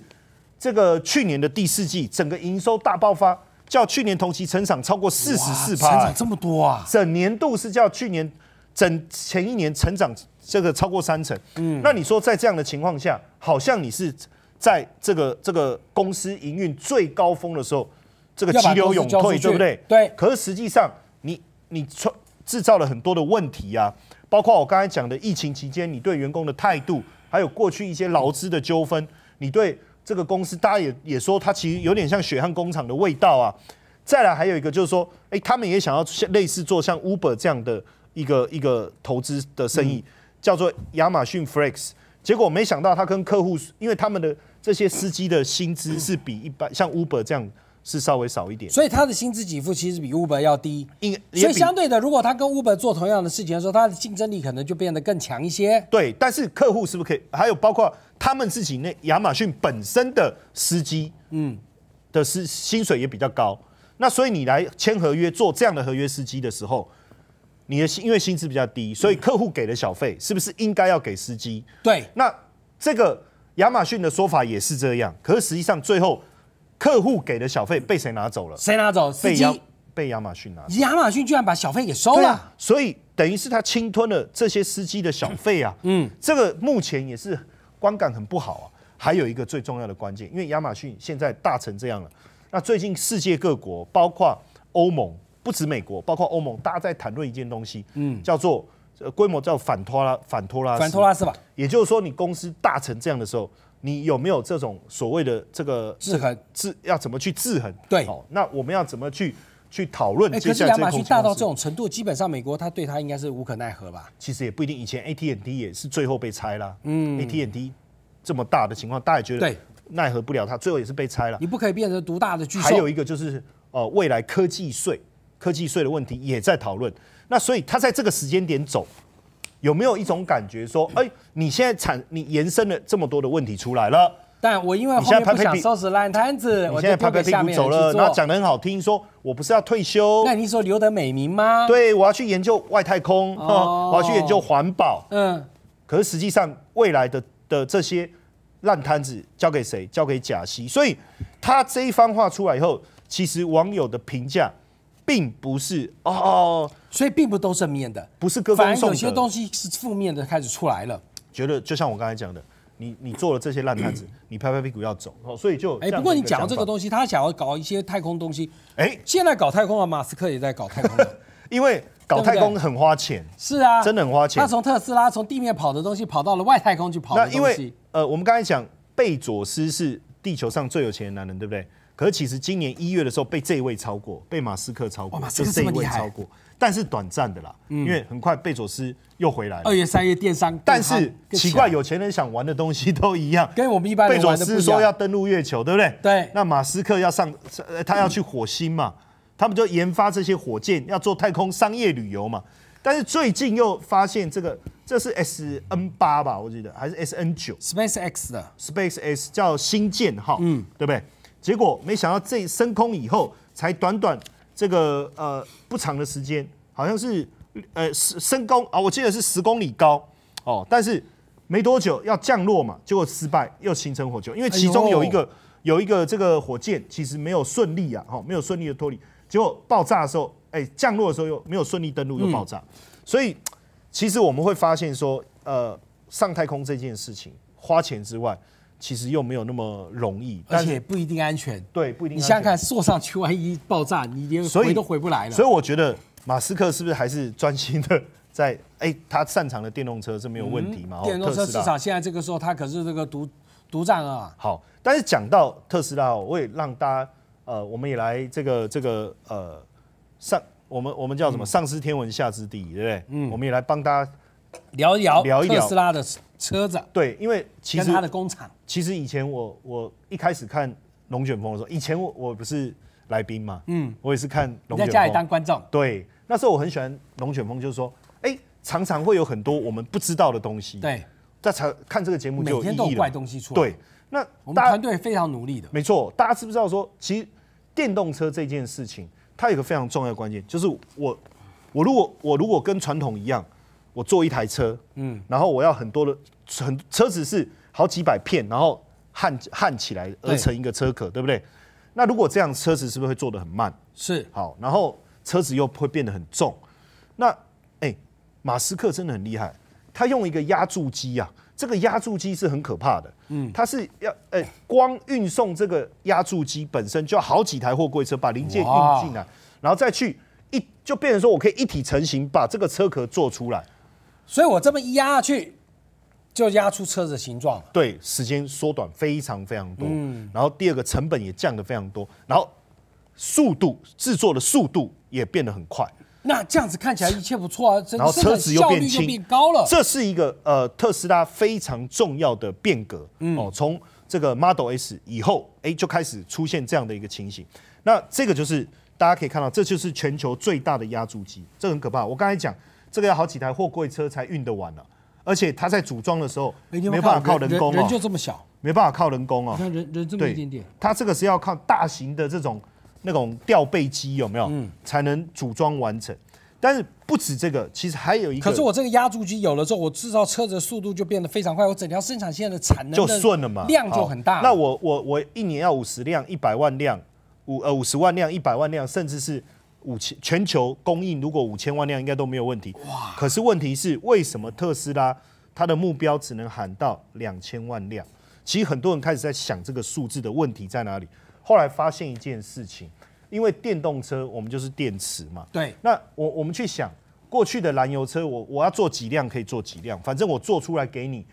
这个去年的第四季，整个营收大爆发。叫去年同期成长超过四十四成长这么多啊！整年度是叫去年整前一年成长这个超过三成。嗯，那你说在这样的情况下，好像你是在这个这个公司营运最高峰的时候，这个急流勇退，对不对？对。可是实际上，你你创制造了很多的问题啊，包括我刚才讲的疫情期间你对员工的态度，还有过去一些劳资的纠纷，你对。这个公司大家也也说，它其实有点像血汗工厂的味道啊。再来还有一个就是说，哎，他们也想要类似做像 Uber 这样的一个一个投资的生意，叫做亚马逊 Flex。结果没想到，他跟客户因为他们的这些司机的薪资是比一般像 Uber 这样。是稍微少一点，所以他的薪资给付其实比 Uber 要低，所以相对的，如果他跟 Uber 做同样的事情的时候，他的竞争力可能就变得更强一些。对，但是客户是不是可以？还有包括他们自己那亚马逊本身的司机，嗯，的薪薪水也比较高。那所以你来签合约做这样的合约司机的时候，你的因为薪资比较低，所以客户给的小费是不是应该要给司机？对，那这个亚马逊的说法也是这样，可是实际上最后。客户给的小费被谁拿走了？谁拿走？被被亚马逊拿。亚马逊居然把小费给收了，所以等于是他侵吞了这些司机的小费啊。嗯，这个目前也是观感很不好啊。还有一个最重要的关键，因为亚马逊现在大成这样了，那最近世界各国，包括欧盟，不止美国，包括欧盟，大家在谈论一件东西，嗯，叫做规模叫反托拉，反托拉，反托拉是吧。也就是说，你公司大成这样的时候。你有没有这种所谓的这个制衡？制要怎么去制衡？对，好，那我们要怎么去去讨论接下可是亚马逊大到这种程度，基本上美国它对它应该是无可奈何吧？其实也不一定，以前 AT&T 也是最后被拆了。嗯，AT&T 这么大的情况，大家觉得奈何不了它，最后也是被拆了。你不可以变成独大的巨兽。还有一个就是呃，未来科技税，科技税的问题也在讨论。那所以他在这个时间点走。有没有一种感觉说，哎，你现在产你延伸了这么多的问题出来了？但我因为后面不想收拾烂摊子，你现在拍拍屁股走了，然后讲的很好听，说我不是要退休？那你说留得美名吗？对，我要去研究外太空，我要去研究环保。嗯，可是实际上未来的的这些烂摊子交给谁？交给贾西。所以他这一番话出来以后，其实网友的评价。并不是哦，所以并不都正面的，不是各反有些东西是负面的开始出来了。觉得就像我刚才讲的，你你做了这些烂摊子，你拍拍屁股要走，所以就哎。不过你讲到这个东西，他想要搞一些太空东西，哎，现在搞太空啊，马斯克也在搞太空，因为搞太空很花钱，是啊，真的很花钱。他从特斯拉从地面跑的东西，跑到了外太空去跑的东西。呃，我们刚才讲贝佐斯是地球上最有钱的男人，对不对？可是其实今年一月的时候被这一位超过，被马斯克超过，就是这一位超过，但是短暂的啦，因为很快贝佐斯又回来了。二月、三月电商，但是奇怪，有钱人想玩的东西都一样，跟我们一般。贝佐斯说要登陆月球，对不对？对。那马斯克要上，他要去火星嘛？他们就研发这些火箭，要做太空商业旅游嘛？但是最近又发现这个，这是 S N 八吧？我记得还是 S N 九？Space X 的，Space X 叫星舰号，嗯，对不对？结果没想到，这升空以后，才短短这个呃不长的时间，好像是呃升升高啊，我记得是十公里高哦。但是没多久要降落嘛，结果失败，又形成火球，因为其中有一个有一个这个火箭其实没有顺利啊，哦没有顺利的脱离，结果爆炸的时候，哎降落的时候又没有顺利登陆，又爆炸。所以其实我们会发现说，呃上太空这件事情花钱之外。其实又没有那么容易，而且不一定安全。对，不一定。你想想看，坐上去万一爆炸，你连回都回不来了。所以我觉得马斯克是不是还是专心的 在哎，他擅长的电动车是没有问题嘛？电动车市场现在这个时候，他可是这个独独占啊。好，但是讲到特斯拉，我也让大家呃，我们也来这个这个呃上我们我们叫什么上知天文下知地理，对不对？嗯。我们也来帮大家聊一聊聊一聊特斯拉的车子。对，因为其实他的工厂。其实以前我我一开始看龙卷风的时候，以前我我不是来宾嘛，嗯，我也是看龙卷风，在家里当观众。对，那时候我很喜欢龙卷风，就是说，哎，常常会有很多我们不知道的东西。对，在看这个节目就意义了。怪东西出。对，那我们团队非常努力的。没错，大家知不知道说，其实电动车这件事情，它有个非常重要的关键，就是我我如果我如果跟传统一样，我坐一台车，嗯，然后我要很多的，很车子是。好几百片，然后焊焊起来，而成一个车壳，对不对？那如果这样，车子是不是会做的很慢？是，好，然后车子又会变得很重。那，哎，马斯克真的很厉害，他用一个压铸机啊，这个压铸机是很可怕的，嗯，它是要，哎，光运送这个压铸机本身就要好几台货柜车把零件运进来，然后再去一，就变成说我可以一体成型把这个车壳做出来，所以我这么一压下去。就压出车子形状对，时间缩短非常非常多。嗯，然后第二个成本也降的非常多，然后速度制作的速度也变得很快。那这样子看起来一切不错啊，然后车子又变轻、变高了。这是一个呃特斯拉非常重要的变革。嗯，哦，从这个 Model S 以后，哎，就开始出现这样的一个情形。那这个就是大家可以看到，这就是全球最大的压铸机，这很可怕。我刚才讲这个要好几台货柜车才运得完了。而且它在组装的时候没办法靠人工人就这么小，没办法靠人工啊。人人这么一点点，它这个是要靠大型的这种那种吊背机有没有才能组装完成？但是不止这个，其实还有一个。可是我这个压铸机有了之后，我制造车子的速度就变得非常快，我整条生产线的产能就顺了嘛，量就很大。那我我我一年要五十辆、一百万辆、五呃五十万辆、一百万辆，甚至是。五千全球供应，如果五千万辆应该都没有问题。哇！可是问题是，为什么特斯拉它的目标只能喊到两千万辆？其实很多人开始在想这个数字的问题在哪里。后来发现一件事情，因为电动车我们就是电池嘛。对。那我我们去想，过去的燃油车，我我要做几辆可以做几辆，反正我做出来给你，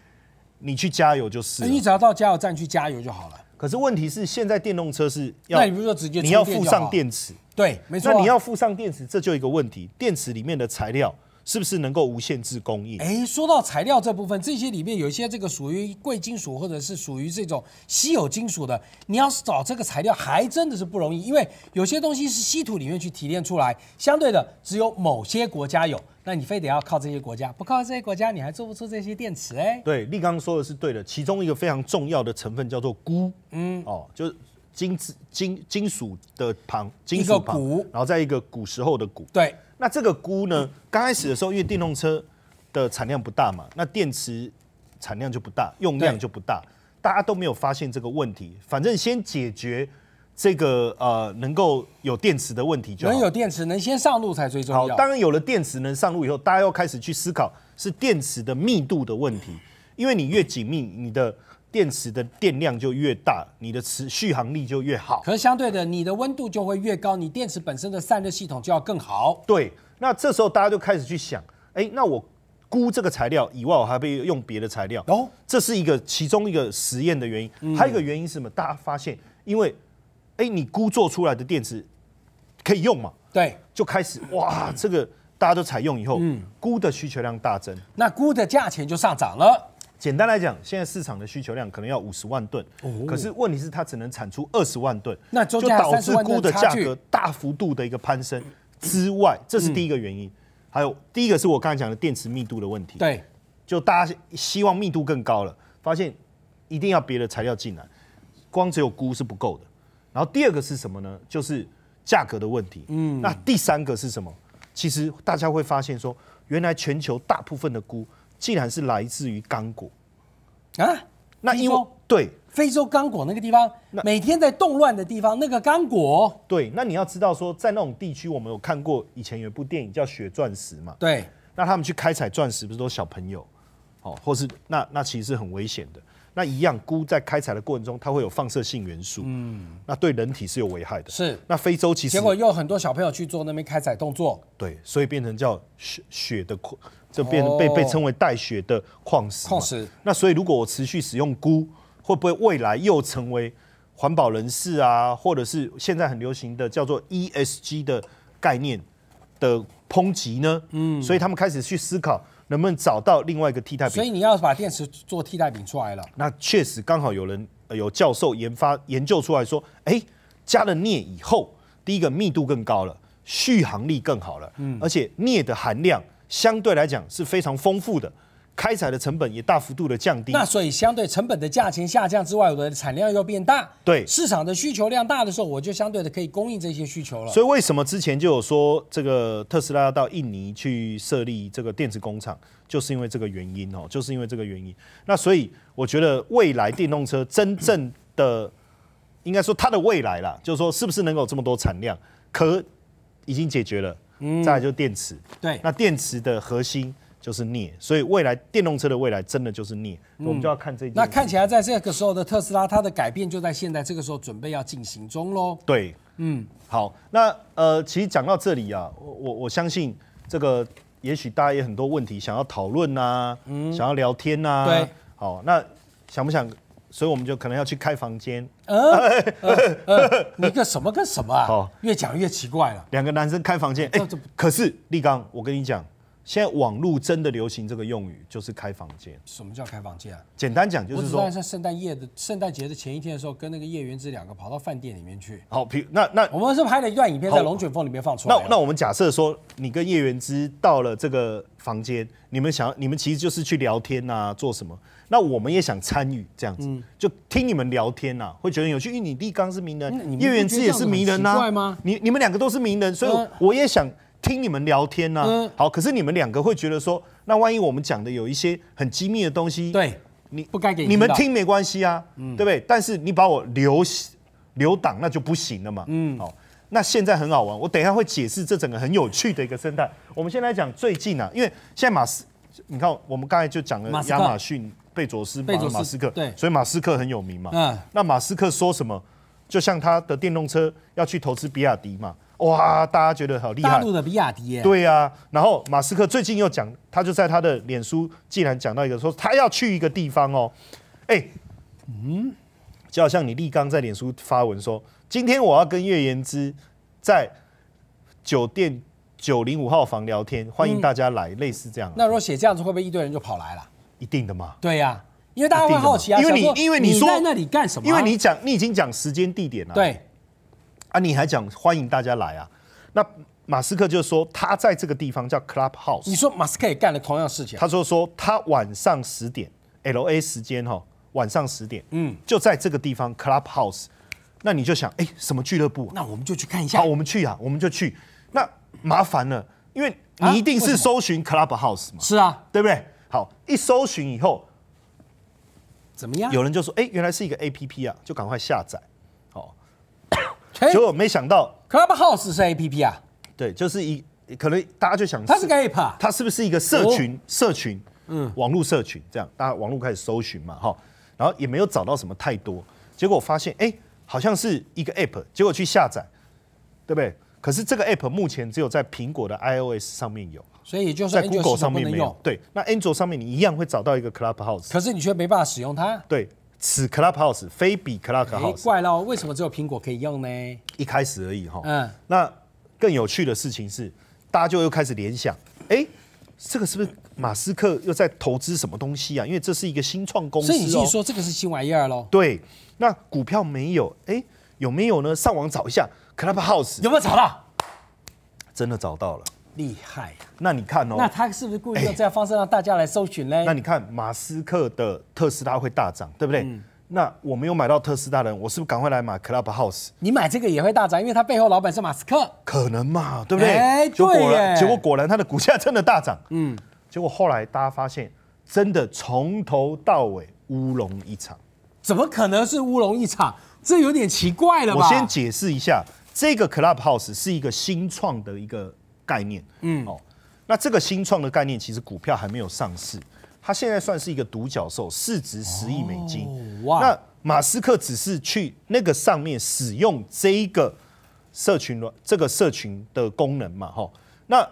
你去加油就是。你只要到加油站去加油就好了。可是问题是，现在电动车是要，那你不是说直接你要附上电池？对，没错。那你要附上电池，这就一个问题，电池里面的材料。是不是能够无限制供应？哎，说到材料这部分，这些里面有一些这个属于贵金属或者是属于这种稀有金属的，你要找这个材料还真的是不容易，因为有些东西是稀土里面去提炼出来，相对的只有某些国家有，那你非得要靠这些国家，不靠这些国家你还做不出这些电池哎。对，立刚说的是对的，其中一个非常重要的成分叫做钴，嗯，哦，就是。金金金属的旁，金属旁，然后在一个古时候的古。对，那这个钴呢？刚开始的时候，因为电动车的产量不大嘛，那电池产量就不大，用量就不大，大家都没有发现这个问题。反正先解决这个呃，能够有电池的问题，就能有电池，能先上路才最重要。当然，有了电池能上路以后，大家要开始去思考是电池的密度的问题，因为你越紧密，你的。电池的电量就越大，你的持续航力就越好。可是相对的，你的温度就会越高，你电池本身的散热系统就要更好。对，那这时候大家就开始去想，哎，那我估这个材料以外，我还会用别的材料。哦，这是一个其中一个实验的原因。还有一个原因是什么？大家发现，因为哎，你估做出来的电池可以用嘛？对，就开始哇，这个大家都采用以后，嗯，钴的需求量大增，那钴的价钱就上涨了。简单来讲，现在市场的需求量可能要五十万吨，可是问题是它只能产出二十万吨，那就导致钴的价格大幅度的一个攀升之外，这是第一个原因。还有第一个是我刚才讲的电池密度的问题，对，就大家希望密度更高了，发现一定要别的材料进来，光只有钴是不够的。然后第二个是什么呢？就是价格的问题。嗯，那第三个是什么？其实大家会发现说，原来全球大部分的钴。既然是来自于刚果啊，那因为对非洲刚果那个地方，每天在动乱的地方，那个刚果对，那你要知道说，在那种地区，我们有看过以前有一部电影叫《血钻石》嘛？对，那他们去开采钻石，不是都小朋友哦，或是那那其实很危险的。那一样，钴在开采的过程中，它会有放射性元素，嗯，那对人体是有危害的。是，那非洲其实结果又有很多小朋友去做那边开采动作，对，所以变成叫血血的就变被被称为带血的矿石。矿石。那所以，如果我持续使用钴，会不会未来又成为环保人士啊，或者是现在很流行的叫做 ESG 的概念的抨击呢？嗯。所以他们开始去思考，能不能找到另外一个替代品？所以你要把电池做替代品出来了。那确实，刚好有人有教授研发研究出来说，哎，加了镍以后，第一个密度更高了，续航力更好了，嗯，而且镍的含量。相对来讲是非常丰富的，开采的成本也大幅度的降低。那所以相对成本的价钱下降之外，我的产量又变大。对，市场的需求量大的时候，我就相对的可以供应这些需求了。所以为什么之前就有说这个特斯拉要到印尼去设立这个电子工厂，就是因为这个原因哦，就是因为这个原因。那所以我觉得未来电动车真正的应该说它的未来啦，就是说是不是能够这么多产量，可已经解决了。再来就电池，对，那电池的核心就是镍，所以未来电动车的未来真的就是镍，我们就要看这。那看起来在这个时候的特斯拉，它的改变就在现在，这个时候准备要进行中喽。对，嗯，好，那呃，其实讲到这里啊，我我相信这个，也许大家也很多问题想要讨论呐，嗯，想要聊天呐，对，好，那想不想？所以我们就可能要去开房间，啊，你个什么跟什么啊？越讲越奇怪了。两个男生开房间，哎，可是立刚，我跟你讲。现在网络真的流行这个用语，就是开房间。什么叫开房间啊？简单讲就是说，我在圣诞夜的圣诞节的前一天的时候，跟那个叶元之两个跑到饭店里面去。好，那那我们是拍了一段影片在龙卷风里面放出来。那那我们假设说，你跟叶元之到了这个房间，你们想，你们其实就是去聊天啊，做什么？那我们也想参与这样子，就听你们聊天呐，会觉得有趣。因为你弟刚是名人，叶元之也是名人啊，你你们两个都是名人，所以我也想。听你们聊天呢，好，可是你们两个会觉得说，那万一我们讲的有一些很机密的东西，对你不该给你们听没关系啊，对不对？但是你把我留留档，那就不行了嘛。嗯，好，那现在很好玩，我等一下会解释这整个很有趣的一个生态。我们先来讲最近啊，因为现在马斯，你看我们刚才就讲了亚马逊贝佐斯、马斯克，对，所以马斯克很有名嘛。嗯，那马斯克说什么？就像他的电动车要去投资比亚迪嘛。哇，大家觉得好厉害！大陆的比亚迪。对呀，然后马斯克最近又讲，他就在他的脸书竟然讲到一个说，他要去一个地方哦。哎，嗯，就好像你立刚在脸书发文说，今天我要跟岳言之在酒店九零五号房聊天，欢迎大家来，类似这样。那如果写这样子，会不会一堆人就跑来了？一定的嘛。对呀，因为大家会好奇啊，因为你因为你说在那里干什么？因为你讲，你已经讲时间地点了。对。啊！你还讲欢迎大家来啊？那马斯克就说他在这个地方叫 Clubhouse。你说马斯克也干了同样事情？他说说他晚上十点，LA 时间哈，晚上十点，嗯，就在这个地方 Clubhouse。那你就想，哎，什么俱乐部？那我们就去看一下。好，我们去啊，我们就去。那麻烦了，因为你一定是搜寻 Clubhouse 嘛。是啊，对不对？好，一搜寻以后怎么样？有人就说，哎，原来是一个 APP 啊，就赶快下载。结果没想到，Clubhouse 是 A P P 啊？对，就是一可能大家就想，它是个 A P P，它是不是一个社群？社群，嗯，网络社群这样，大家网络开始搜寻嘛，哈，然后也没有找到什么太多。结果发现，哎，好像是一个 A P P。结果去下载，对不对？可是这个 A P P 目前只有在苹果的 I O S 上面有，所以就在 Google 上面没有。对，那安卓上面你一样会找到一个 Clubhouse，可是你却没办法使用它。对。此 Clubhouse，非比 Clubhouse。怪喽，为什么只有苹果可以用呢？一开始而已哈。嗯，那更有趣的事情是，大家就又开始联想，哎，这个是不是马斯克又在投资什么东西啊？因为这是一个新创公司，所以你继续说这个是新玩意儿喽？对，那股票没有，哎，有没有呢？上网找一下 Clubhouse，有没有找到？真的找到了。厉害那你看哦，那他是不是故意用这样方式让大家来搜寻呢？那你看马斯克的特斯拉会大涨，对不对？那我没有买到特斯拉的，我是不是赶快来买 Club House？你买这个也会大涨，因为它背后老板是马斯克。可能嘛？对不对？哎，果然，结果果然，它的股价真的大涨。嗯，结果后来大家发现，真的从头到尾乌龙一场。怎么可能是乌龙一场？这有点奇怪了吧？我先解释一下，这个 Club House 是一个新创的一个。概念，嗯，哦，那这个新创的概念其实股票还没有上市，它现在算是一个独角兽，市值十亿美金。哇，那马斯克只是去那个上面使用这一个社群的这个社群的功能嘛，哈，那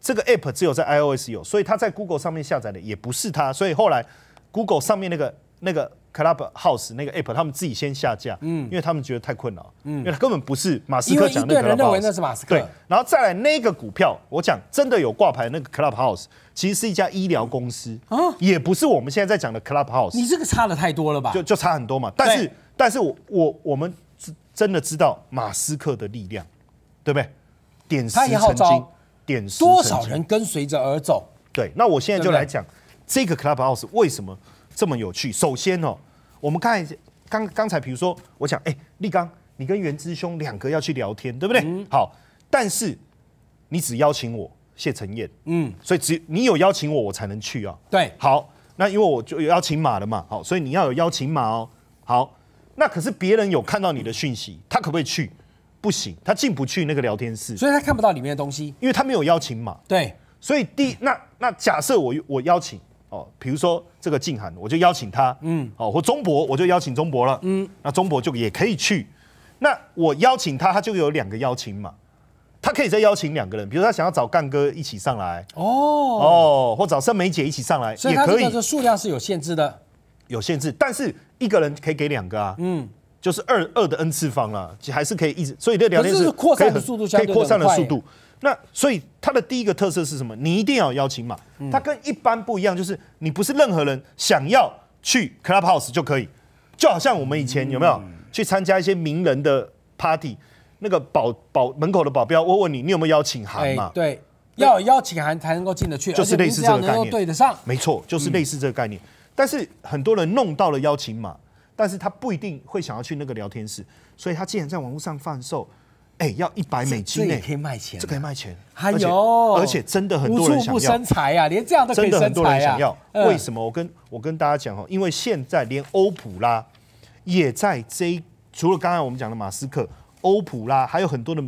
这个 app 只有在 iOS 有，所以他在 Google 上面下载的也不是它，所以后来 Google 上面那个那个。Clubhouse 那个 app，他们自己先下架，嗯，因为他们觉得太困扰，嗯，因为他根本不是马斯克讲的，个。因为一认为那是马斯克。对，然后再来那个股票，我讲真的有挂牌那个 Clubhouse，其实是一家医疗公司，啊，也不是我们现在在讲的 Clubhouse。你这个差的太多了吧？就就差很多嘛。但是但是，我我我们真的知道马斯克的力量，对不对？点石成金，点石多少人跟随着而走？对，那我现在就来讲这个 Clubhouse 为什么。这么有趣。首先哦，我们看才刚刚才，比如说我讲，哎，立刚，你跟袁之兄两个要去聊天，对不对？嗯。好，但是你只邀请我谢承彦，嗯，所以只你有邀请我，我才能去啊。对。好，那因为我就有邀请码了嘛，好，所以你要有邀请码哦。好，那可是别人有看到你的讯息，他可不可以去？不行，他进不去那个聊天室，所以他看不到里面的东西，因为他没有邀请码。对。所以第那那假设我我邀请。哦，比如说这个静涵，我就邀请他，嗯，哦，或中博，我就邀请中博了，嗯，那中博就也可以去。那我邀请他，他就有两个邀请嘛，他可以再邀请两个人，比如他想要找干哥一起上来，哦哦，或找盛梅姐一起上来，也可以。数量是有限制的，有限制，但是一个人可以给两个啊，嗯，就是二二的 n 次方了，还是可以一直，所以这条件以扩散的速度相对很快。那所以它的第一个特色是什么？你一定要邀请码。它跟一般不一样，就是你不是任何人想要去 Clubhouse 就可以，就好像我们以前有没有去参加一些名人的 party，那个保保门口的保镖我问你，你有没有邀请函嘛？对，要有邀请函才能够进得去，就是类似这个概念。对得上，没错，就是类似这个概念。但是很多人弄到了邀请码，但是他不一定会想要去那个聊天室，所以他既然在网络上贩售。哎，要一百美金，这也可以卖钱，这可以卖钱，还有，而且真的很多人想要，身材啊，生财呀，连这样都可以生财啊。为什么？我跟我跟大家讲哦，因为现在连欧普拉也在这，除了刚才我们讲的马斯克，欧普拉还有很多的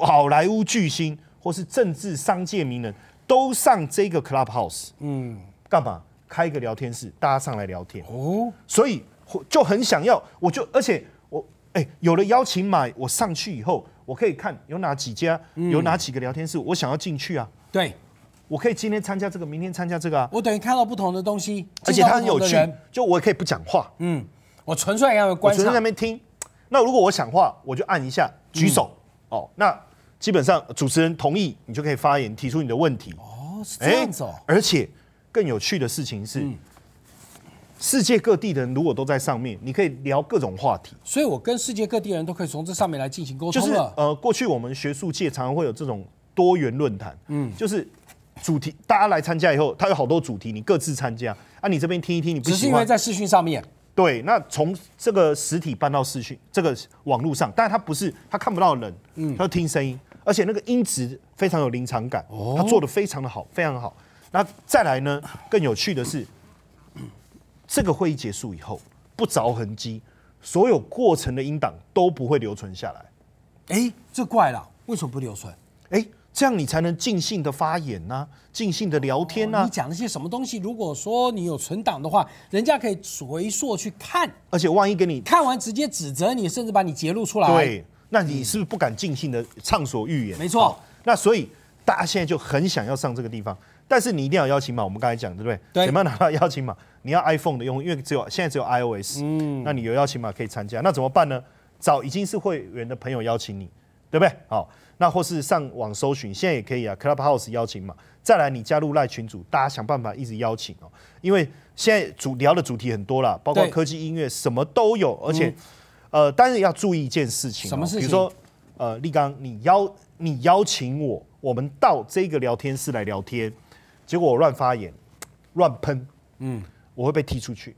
好莱坞巨星或是政治商界名人都上这个 Clubhouse，嗯，干嘛？开一个聊天室，大家上来聊天哦，所以就很想要，我就而且。哎，有了邀请码，我上去以后，我可以看有哪几家，有哪几个聊天室，我想要进去啊。对，我可以今天参加这个，明天参加这个啊。我等于看到不同的东西，而且它很有趣，就我也可以不讲话。嗯，我纯粹要那观，众在那边听。那如果我想话，我就按一下举手哦。那基本上主持人同意，你就可以发言，提出你的问题。哦，是这样子哦。而且更有趣的事情是。世界各地的人如果都在上面，你可以聊各种话题。所以我跟世界各地人都可以从这上面来进行沟通了。呃，过去我们学术界常常会有这种多元论坛，嗯，就是主题大家来参加以后，他有好多主题，你各自参加啊，你这边听一听，你只是因为在视讯上面，对，那从这个实体搬到视讯这个网络上，但是它不是，他看不到人，嗯，他听声音，而且那个音质非常有临场感，哦，他做的非常的好，非常好。那再来呢，更有趣的是。这个会议结束以后，不着痕迹，所有过程的音档都不会留存下来。哎，这怪了，为什么不留存？哎，这样你才能尽兴的发言呢，尽兴的聊天呢。你讲了些什么东西？如果说你有存档的话，人家可以回溯去看。而且万一给你看完，直接指责你，甚至把你揭露出来。对，那你是不是不敢尽兴的畅所欲言？没错。那所以大家现在就很想要上这个地方。但是你一定要邀请码，我们刚才讲对不对？对。有没有拿到邀请码？你要 iPhone 的用，因为只有现在只有 iOS。嗯。那你有邀请码可以参加，那怎么办呢？找已经是会员的朋友邀请你，对不对？好，那或是上网搜寻，现在也可以啊。Clubhouse 邀请码，再来你加入赖群组，大家想办法一直邀请哦。因为现在主聊的主题很多了，包括科技、音乐，什么都有。而且，呃，但是要注意一件事情，什么？比如说，呃，立刚，你邀你邀请我，我们到这个聊天室来聊天。结果我乱发言，乱喷，嗯，我会被踢出去。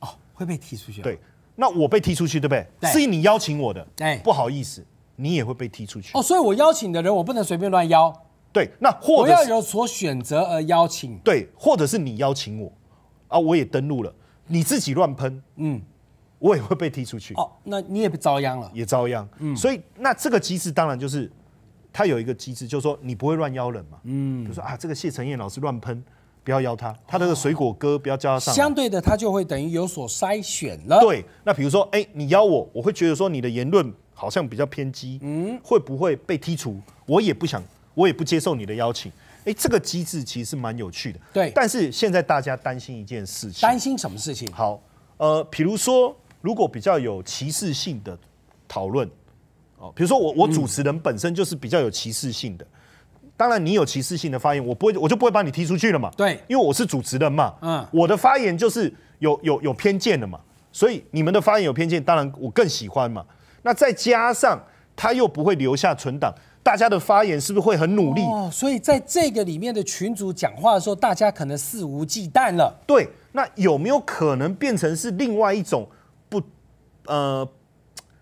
哦，会被踢出去。对，那我被踢出去，对不对？对。是以你邀请我的，哎，不好意思，你也会被踢出去。哦，所以，我邀请的人，我不能随便乱邀。对，那或我要有所选择而邀请。对，或者是你邀请我，啊，我也登录了，你自己乱喷，嗯，我也会被踢出去。哦，那你也被遭殃了。也遭殃。嗯，所以那这个机制当然就是。他有一个机制，就是说你不会乱邀人嘛。嗯，比如说啊，这个谢承彦老师乱喷，不要邀他。他那个水果哥，不要叫他上。相对的，他就会等于有所筛选了。对，那比如说，哎，你邀我，我会觉得说你的言论好像比较偏激。嗯，会不会被剔除？我也不想，我也不接受你的邀请。哎，这个机制其实蛮有趣的。对。但是现在大家担心一件事情。担心什么事情？好，呃，比如说，如果比较有歧视性的讨论。哦，比如说我我主持人本身就是比较有歧视性的，当然你有歧视性的发言，我不会我就不会把你踢出去了嘛，对，因为我是主持人嘛，嗯，我的发言就是有有有偏见的嘛，所以你们的发言有偏见，当然我更喜欢嘛。那再加上他又不会留下存档，大家的发言是不是会很努力？哦，所以在这个里面的群主讲话的时候，大家可能肆无忌惮了。对，那有没有可能变成是另外一种不呃？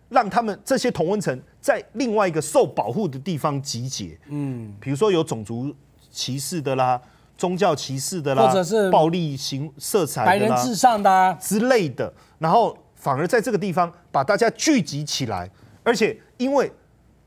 让他们这些同温层在另外一个受保护的地方集结，嗯，比如说有种族歧视的啦，宗教歧视的啦，或者是暴力型色彩、白人至上的之类的，然后反而在这个地方把大家聚集起来，而且因为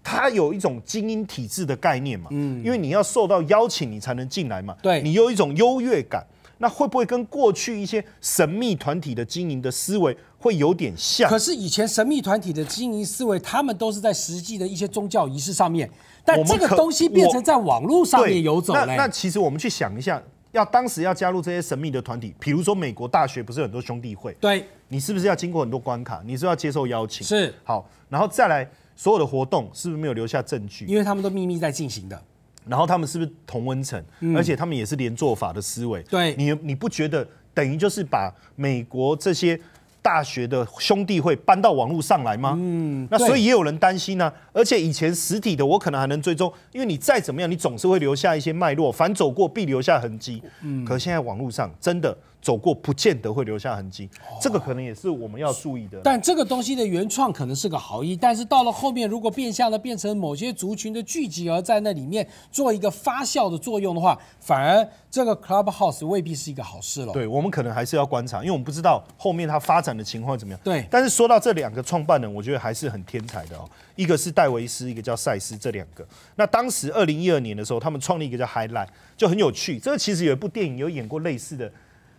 它有一种精英体制的概念嘛，嗯，因为你要受到邀请你才能进来嘛，对，你有一种优越感。那会不会跟过去一些神秘团体的经营的思维会有点像？可是以前神秘团体的经营思维，他们都是在实际的一些宗教仪式上面，但这个东西变成在网络上面游走嘞。那其实我们去想一下，要当时要加入这些神秘的团体，比如说美国大学不是很多兄弟会，对，你是不是要经过很多关卡？你是要接受邀请，是好，然后再来所有的活动是不是没有留下证据？因为他们都秘密在进行的。然后他们是不是同温层？而且他们也是连做法的思维。对，你你不觉得等于就是把美国这些大学的兄弟会搬到网络上来吗？嗯，那所以也有人担心呢。而且以前实体的我可能还能追踪，因为你再怎么样你总是会留下一些脉络，凡走过必留下痕迹。嗯，可现在网络上真的。走过不见得会留下痕迹，这个可能也是我们要注意的。但这个东西的原创可能是个好意，但是到了后面，如果变相的变成某些族群的聚集，而在那里面做一个发酵的作用的话，反而这个 club house 未必是一个好事了。对，我们可能还是要观察，因为我们不知道后面它发展的情况怎么样。对。但是说到这两个创办人，我觉得还是很天才的哦。一个是戴维斯，一个叫赛斯，这两个。那当时二零一二年的时候，他们创立一个叫 High i l highlight，就很有趣。这个其实有一部电影有演过类似的。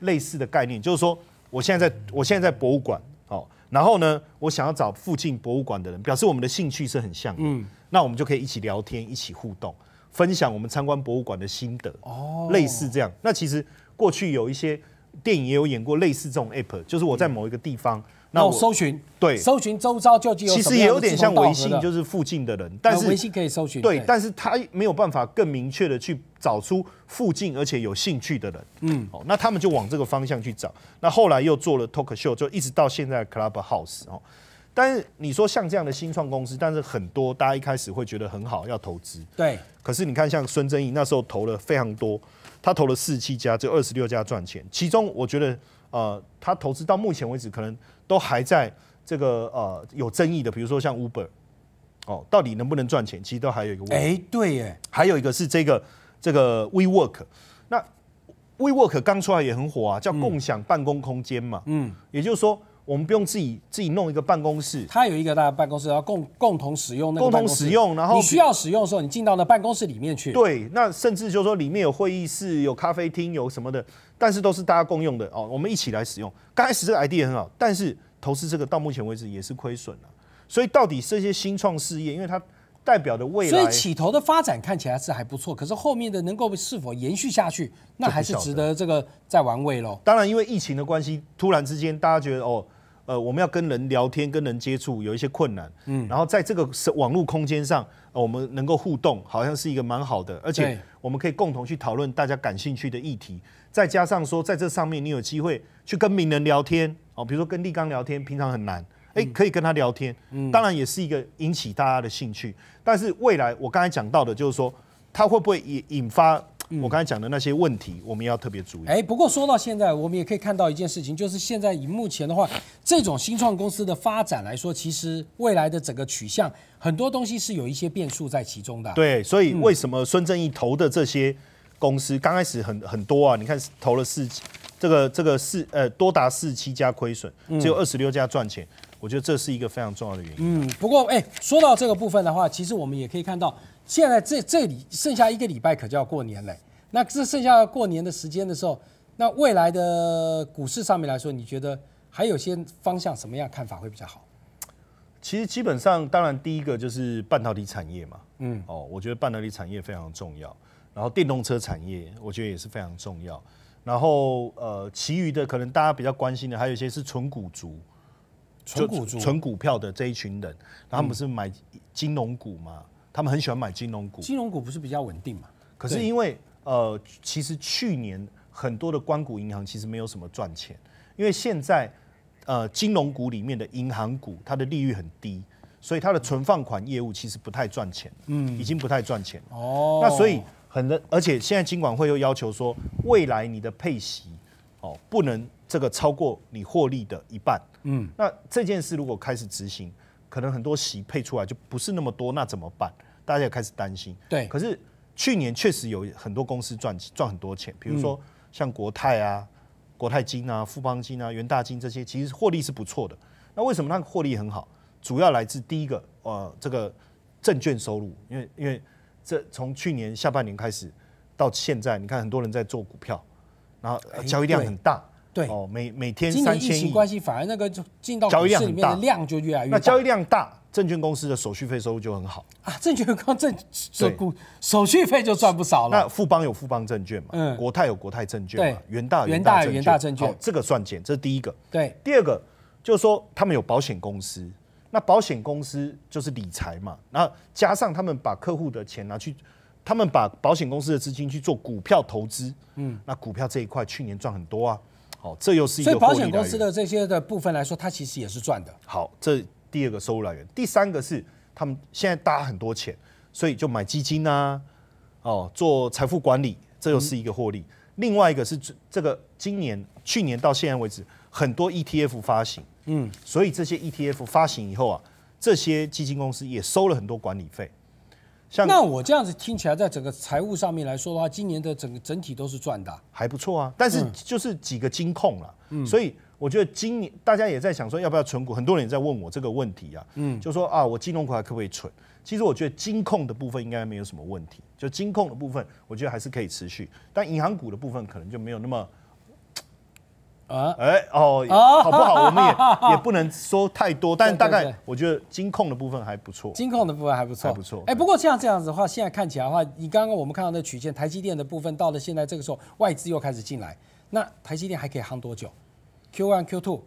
类似的概念就是说，我现在在我现在在博物馆哦，然后呢，我想要找附近博物馆的人，表示我们的兴趣是很像的，嗯，那我们就可以一起聊天，一起互动，分享我们参观博物馆的心得，哦，类似这样。那其实过去有一些电影也有演过类似这种 app，就是我在某一个地方。那搜寻对搜寻周遭就其实也有点像微信，就是附近的人，但是微信可以搜寻对，但是他没有办法更明确的去找出附近而且有兴趣的人。嗯，哦，那他们就往这个方向去找。那后来又做了 talk show，就一直到现在 club house 哦。但是你说像这样的新创公司，但是很多大家一开始会觉得很好要投资，对。可是你看像孙正义那时候投了非常多，他投了四七家，就二十六家赚钱。其中我觉得呃，他投资到目前为止可能。都还在这个呃有争议的，比如说像 Uber，哦，到底能不能赚钱，其实都还有一个问题。哎，对耶，还有一个是这个这个 WeWork，那 WeWork 刚出来也很火啊，叫共享办公空间嘛。嗯，也就是说。我们不用自己自己弄一个办公室，它有一个大家办公室，后共共同使用。共同使用，然后你需要使用的时候，你进到那办公室里面去。对，那甚至就是说里面有会议室、有咖啡厅、有什么的，但是都是大家共用的哦，我们一起来使用。刚开始这个 idea 很好，但是投资这个到目前为止也是亏损了。所以到底这些新创事业，因为它代表的未来，所以起头的发展看起来是还不错，可是后面的能够是否延续下去，那还是值得这个再玩味喽。当然，因为疫情的关系，突然之间大家觉得哦。呃，我们要跟人聊天、跟人接触有一些困难，嗯，然后在这个网络空间上，我们能够互动，好像是一个蛮好的，而且我们可以共同去讨论大家感兴趣的议题，再加上说，在这上面你有机会去跟名人聊天，哦，比如说跟立刚聊天，平常很难，哎，可以跟他聊天，当然也是一个引起大家的兴趣，但是未来我刚才讲到的，就是说它会不会也引发？我刚才讲的那些问题，我们要特别注意。哎，不过说到现在，我们也可以看到一件事情，就是现在以目前的话，这种新创公司的发展来说，其实未来的整个取向，很多东西是有一些变数在其中的。对，所以为什么孙正义投的这些公司刚开始很很多啊？你看投了四，这个这个四呃多达四七家亏损，只有二十六家赚钱。我觉得这是一个非常重要的原因。嗯，不过哎，说到这个部分的话，其实我们也可以看到。现在这这里剩下一个礼拜可就要过年嘞，那这剩下过年的时间的时候，那未来的股市上面来说，你觉得还有些方向什么样看法会比较好？其实基本上，当然第一个就是半导体产业嘛，嗯，哦，我觉得半导体产业非常重要，然后电动车产业，我觉得也是非常重要，然后呃，其余的可能大家比较关心的还有一些是纯股族，纯股族，纯股票的这一群人，他们不是买金融股嘛？他们很喜欢买金融股，金融股不是比较稳定嘛？可是因为呃，其实去年很多的关谷银行其实没有什么赚钱，因为现在呃金融股里面的银行股它的利率很低，所以它的存放款业务其实不太赚钱，嗯，已经不太赚钱了。哦，那所以很多，而且现在金管会又要求说，未来你的配息哦不能这个超过你获利的一半，嗯，那这件事如果开始执行。可能很多席配出来就不是那么多，那怎么办？大家也开始担心。对，可是去年确实有很多公司赚赚很多钱，比如说像国泰啊、国泰金啊、富邦金啊、元大金这些，其实获利是不错的。那为什么它获利很好？主要来自第一个，呃，这个证券收入，因为因为这从去年下半年开始到现在，你看很多人在做股票，然后交易量很大。对哦，每每天三千亿，关系反而那个就进到股市里面的量就越来越那交易量大，证券公司的手续费收入就很好啊。证券公证股手续费就赚不少了。那富邦有富邦证券嘛？嗯，国泰有国泰证券嘛？元大元大有元大证券，这个赚钱，这是第一个。对，第二个就是说他们有保险公司，那保险公司就是理财嘛，那加上他们把客户的钱拿去，他们把保险公司的资金去做股票投资，嗯，那股票这一块去年赚很多啊。好，这又是一个。所以保险公司的这些的部分来说，它其实也是赚的。好，这第二个收入来源，第三个是他们现在搭很多钱，所以就买基金啊，哦，做财富管理，这又是一个获利。另外一个是这个今年、去年到现在为止，很多 ETF 发行，嗯，所以这些 ETF 发行以后啊，这些基金公司也收了很多管理费。那我这样子听起来，在整个财务上面来说的话，今年的整整体都是赚的，还不错啊。但是就是几个金控了，所以我觉得今年大家也在想说要不要存股，很多人也在问我这个问题啊。嗯，就说啊，我金融股还可不可以存？其实我觉得金控的部分应该没有什么问题，就金控的部分，我觉得还是可以持续。但银行股的部分可能就没有那么。啊，哎，哦，好不好？我们也也不能说太多，但大概我觉得金控的部分还不错。金控的部分还不错，还不错。哎，不过像这样子的话，现在看起来的话，你刚刚我们看到那曲线，台积电的部分到了现在这个时候，外资又开始进来，那台积电还可以夯多久？Q one、Q two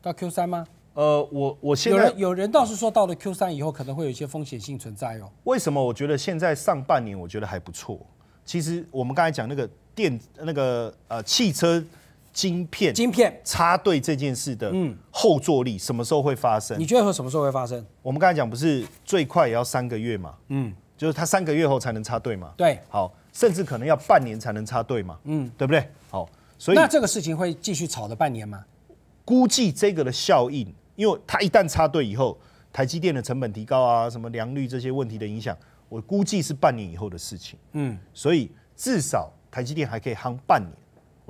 到 Q 三吗？呃，我我现在有人倒是说到了 Q 三以后可能会有一些风险性存在哦。为什么？我觉得现在上半年我觉得还不错。其实我们刚才讲那个电那个呃汽车。晶片，晶片插队这件事的后坐力什么时候会发生？你觉得说什么时候会发生？我们刚才讲不是最快也要三个月嘛？嗯，就是他三个月后才能插队嘛？对，好，甚至可能要半年才能插队嘛？嗯，对不对？好，所以那这个事情会继续炒了半年吗？估计这个的效应，因为它一旦插队以后，台积电的成本提高啊，什么良率这些问题的影响，我估计是半年以后的事情。嗯，所以至少台积电还可以夯半年。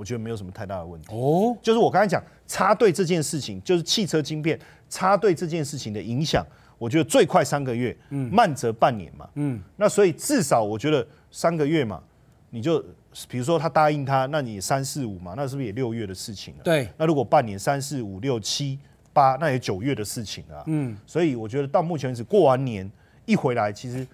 我觉得没有什么太大的问题。哦，就是我刚才讲插队这件事情，就是汽车晶片插队这件事情的影响，我觉得最快三个月，嗯，慢则半年嘛，嗯，那所以至少我觉得三个月嘛，你就比如说他答应他，那你三四五嘛，那是不是也六月的事情了？对。那如果半年三四五六七八，那也九月的事情啊。嗯。所以我觉得到目前为止过完年一回来，其实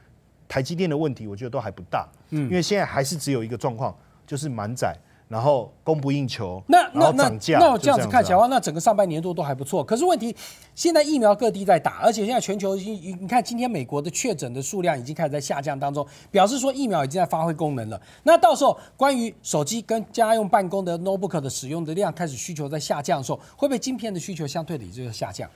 台积电的问题我觉得都还不大，嗯，因为现在还是只有一个状况就是满载。然后供不应求，那那那那这样子看起来，那整个上半年度都还不错。可是问题，现在疫苗各地在打，而且现在全球已你看今天美国的确诊的数量已经开始在下降当中，表示说疫苗已经在发挥功能了。那到时候关于手机跟家用办公的 notebook 的使用的量开始需求在下降的时候，会会晶片的需求相对的就要下降。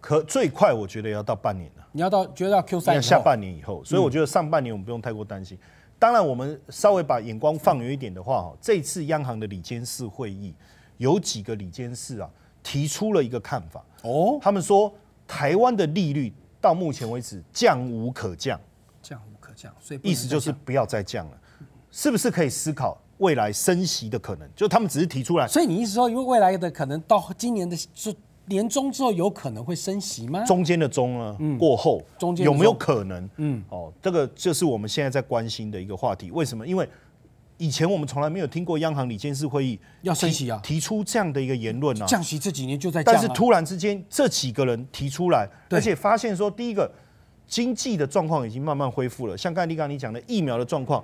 可最快我觉得要到半年了，你要到觉得要 Q 三下半年以后，所以我觉得上半年我们不用太过担心。当然，我们稍微把眼光放远一点的话，哦，这次央行的理监事会议，有几个理监事啊提出了一个看法哦，他们说台湾的利率到目前为止降无可降，降无可降，所以意思就是不要再降了，是不是可以思考未来升息的可能？就他们只是提出来，所以你意思说，因为未来的可能到今年的是。年中之后有可能会升息吗？中间的中呢？过后有没有可能？嗯，哦，这个就是我们现在在关心的一个话题。为什么？因为以前我们从来没有听过央行李监事会议要升息啊，提出这样的一个言论啊，降息这几年就在降，但是突然之间这几个人提出来，而且发现说，第一个经济的状况已经慢慢恢复了，像刚才李刚你讲的疫苗的状况。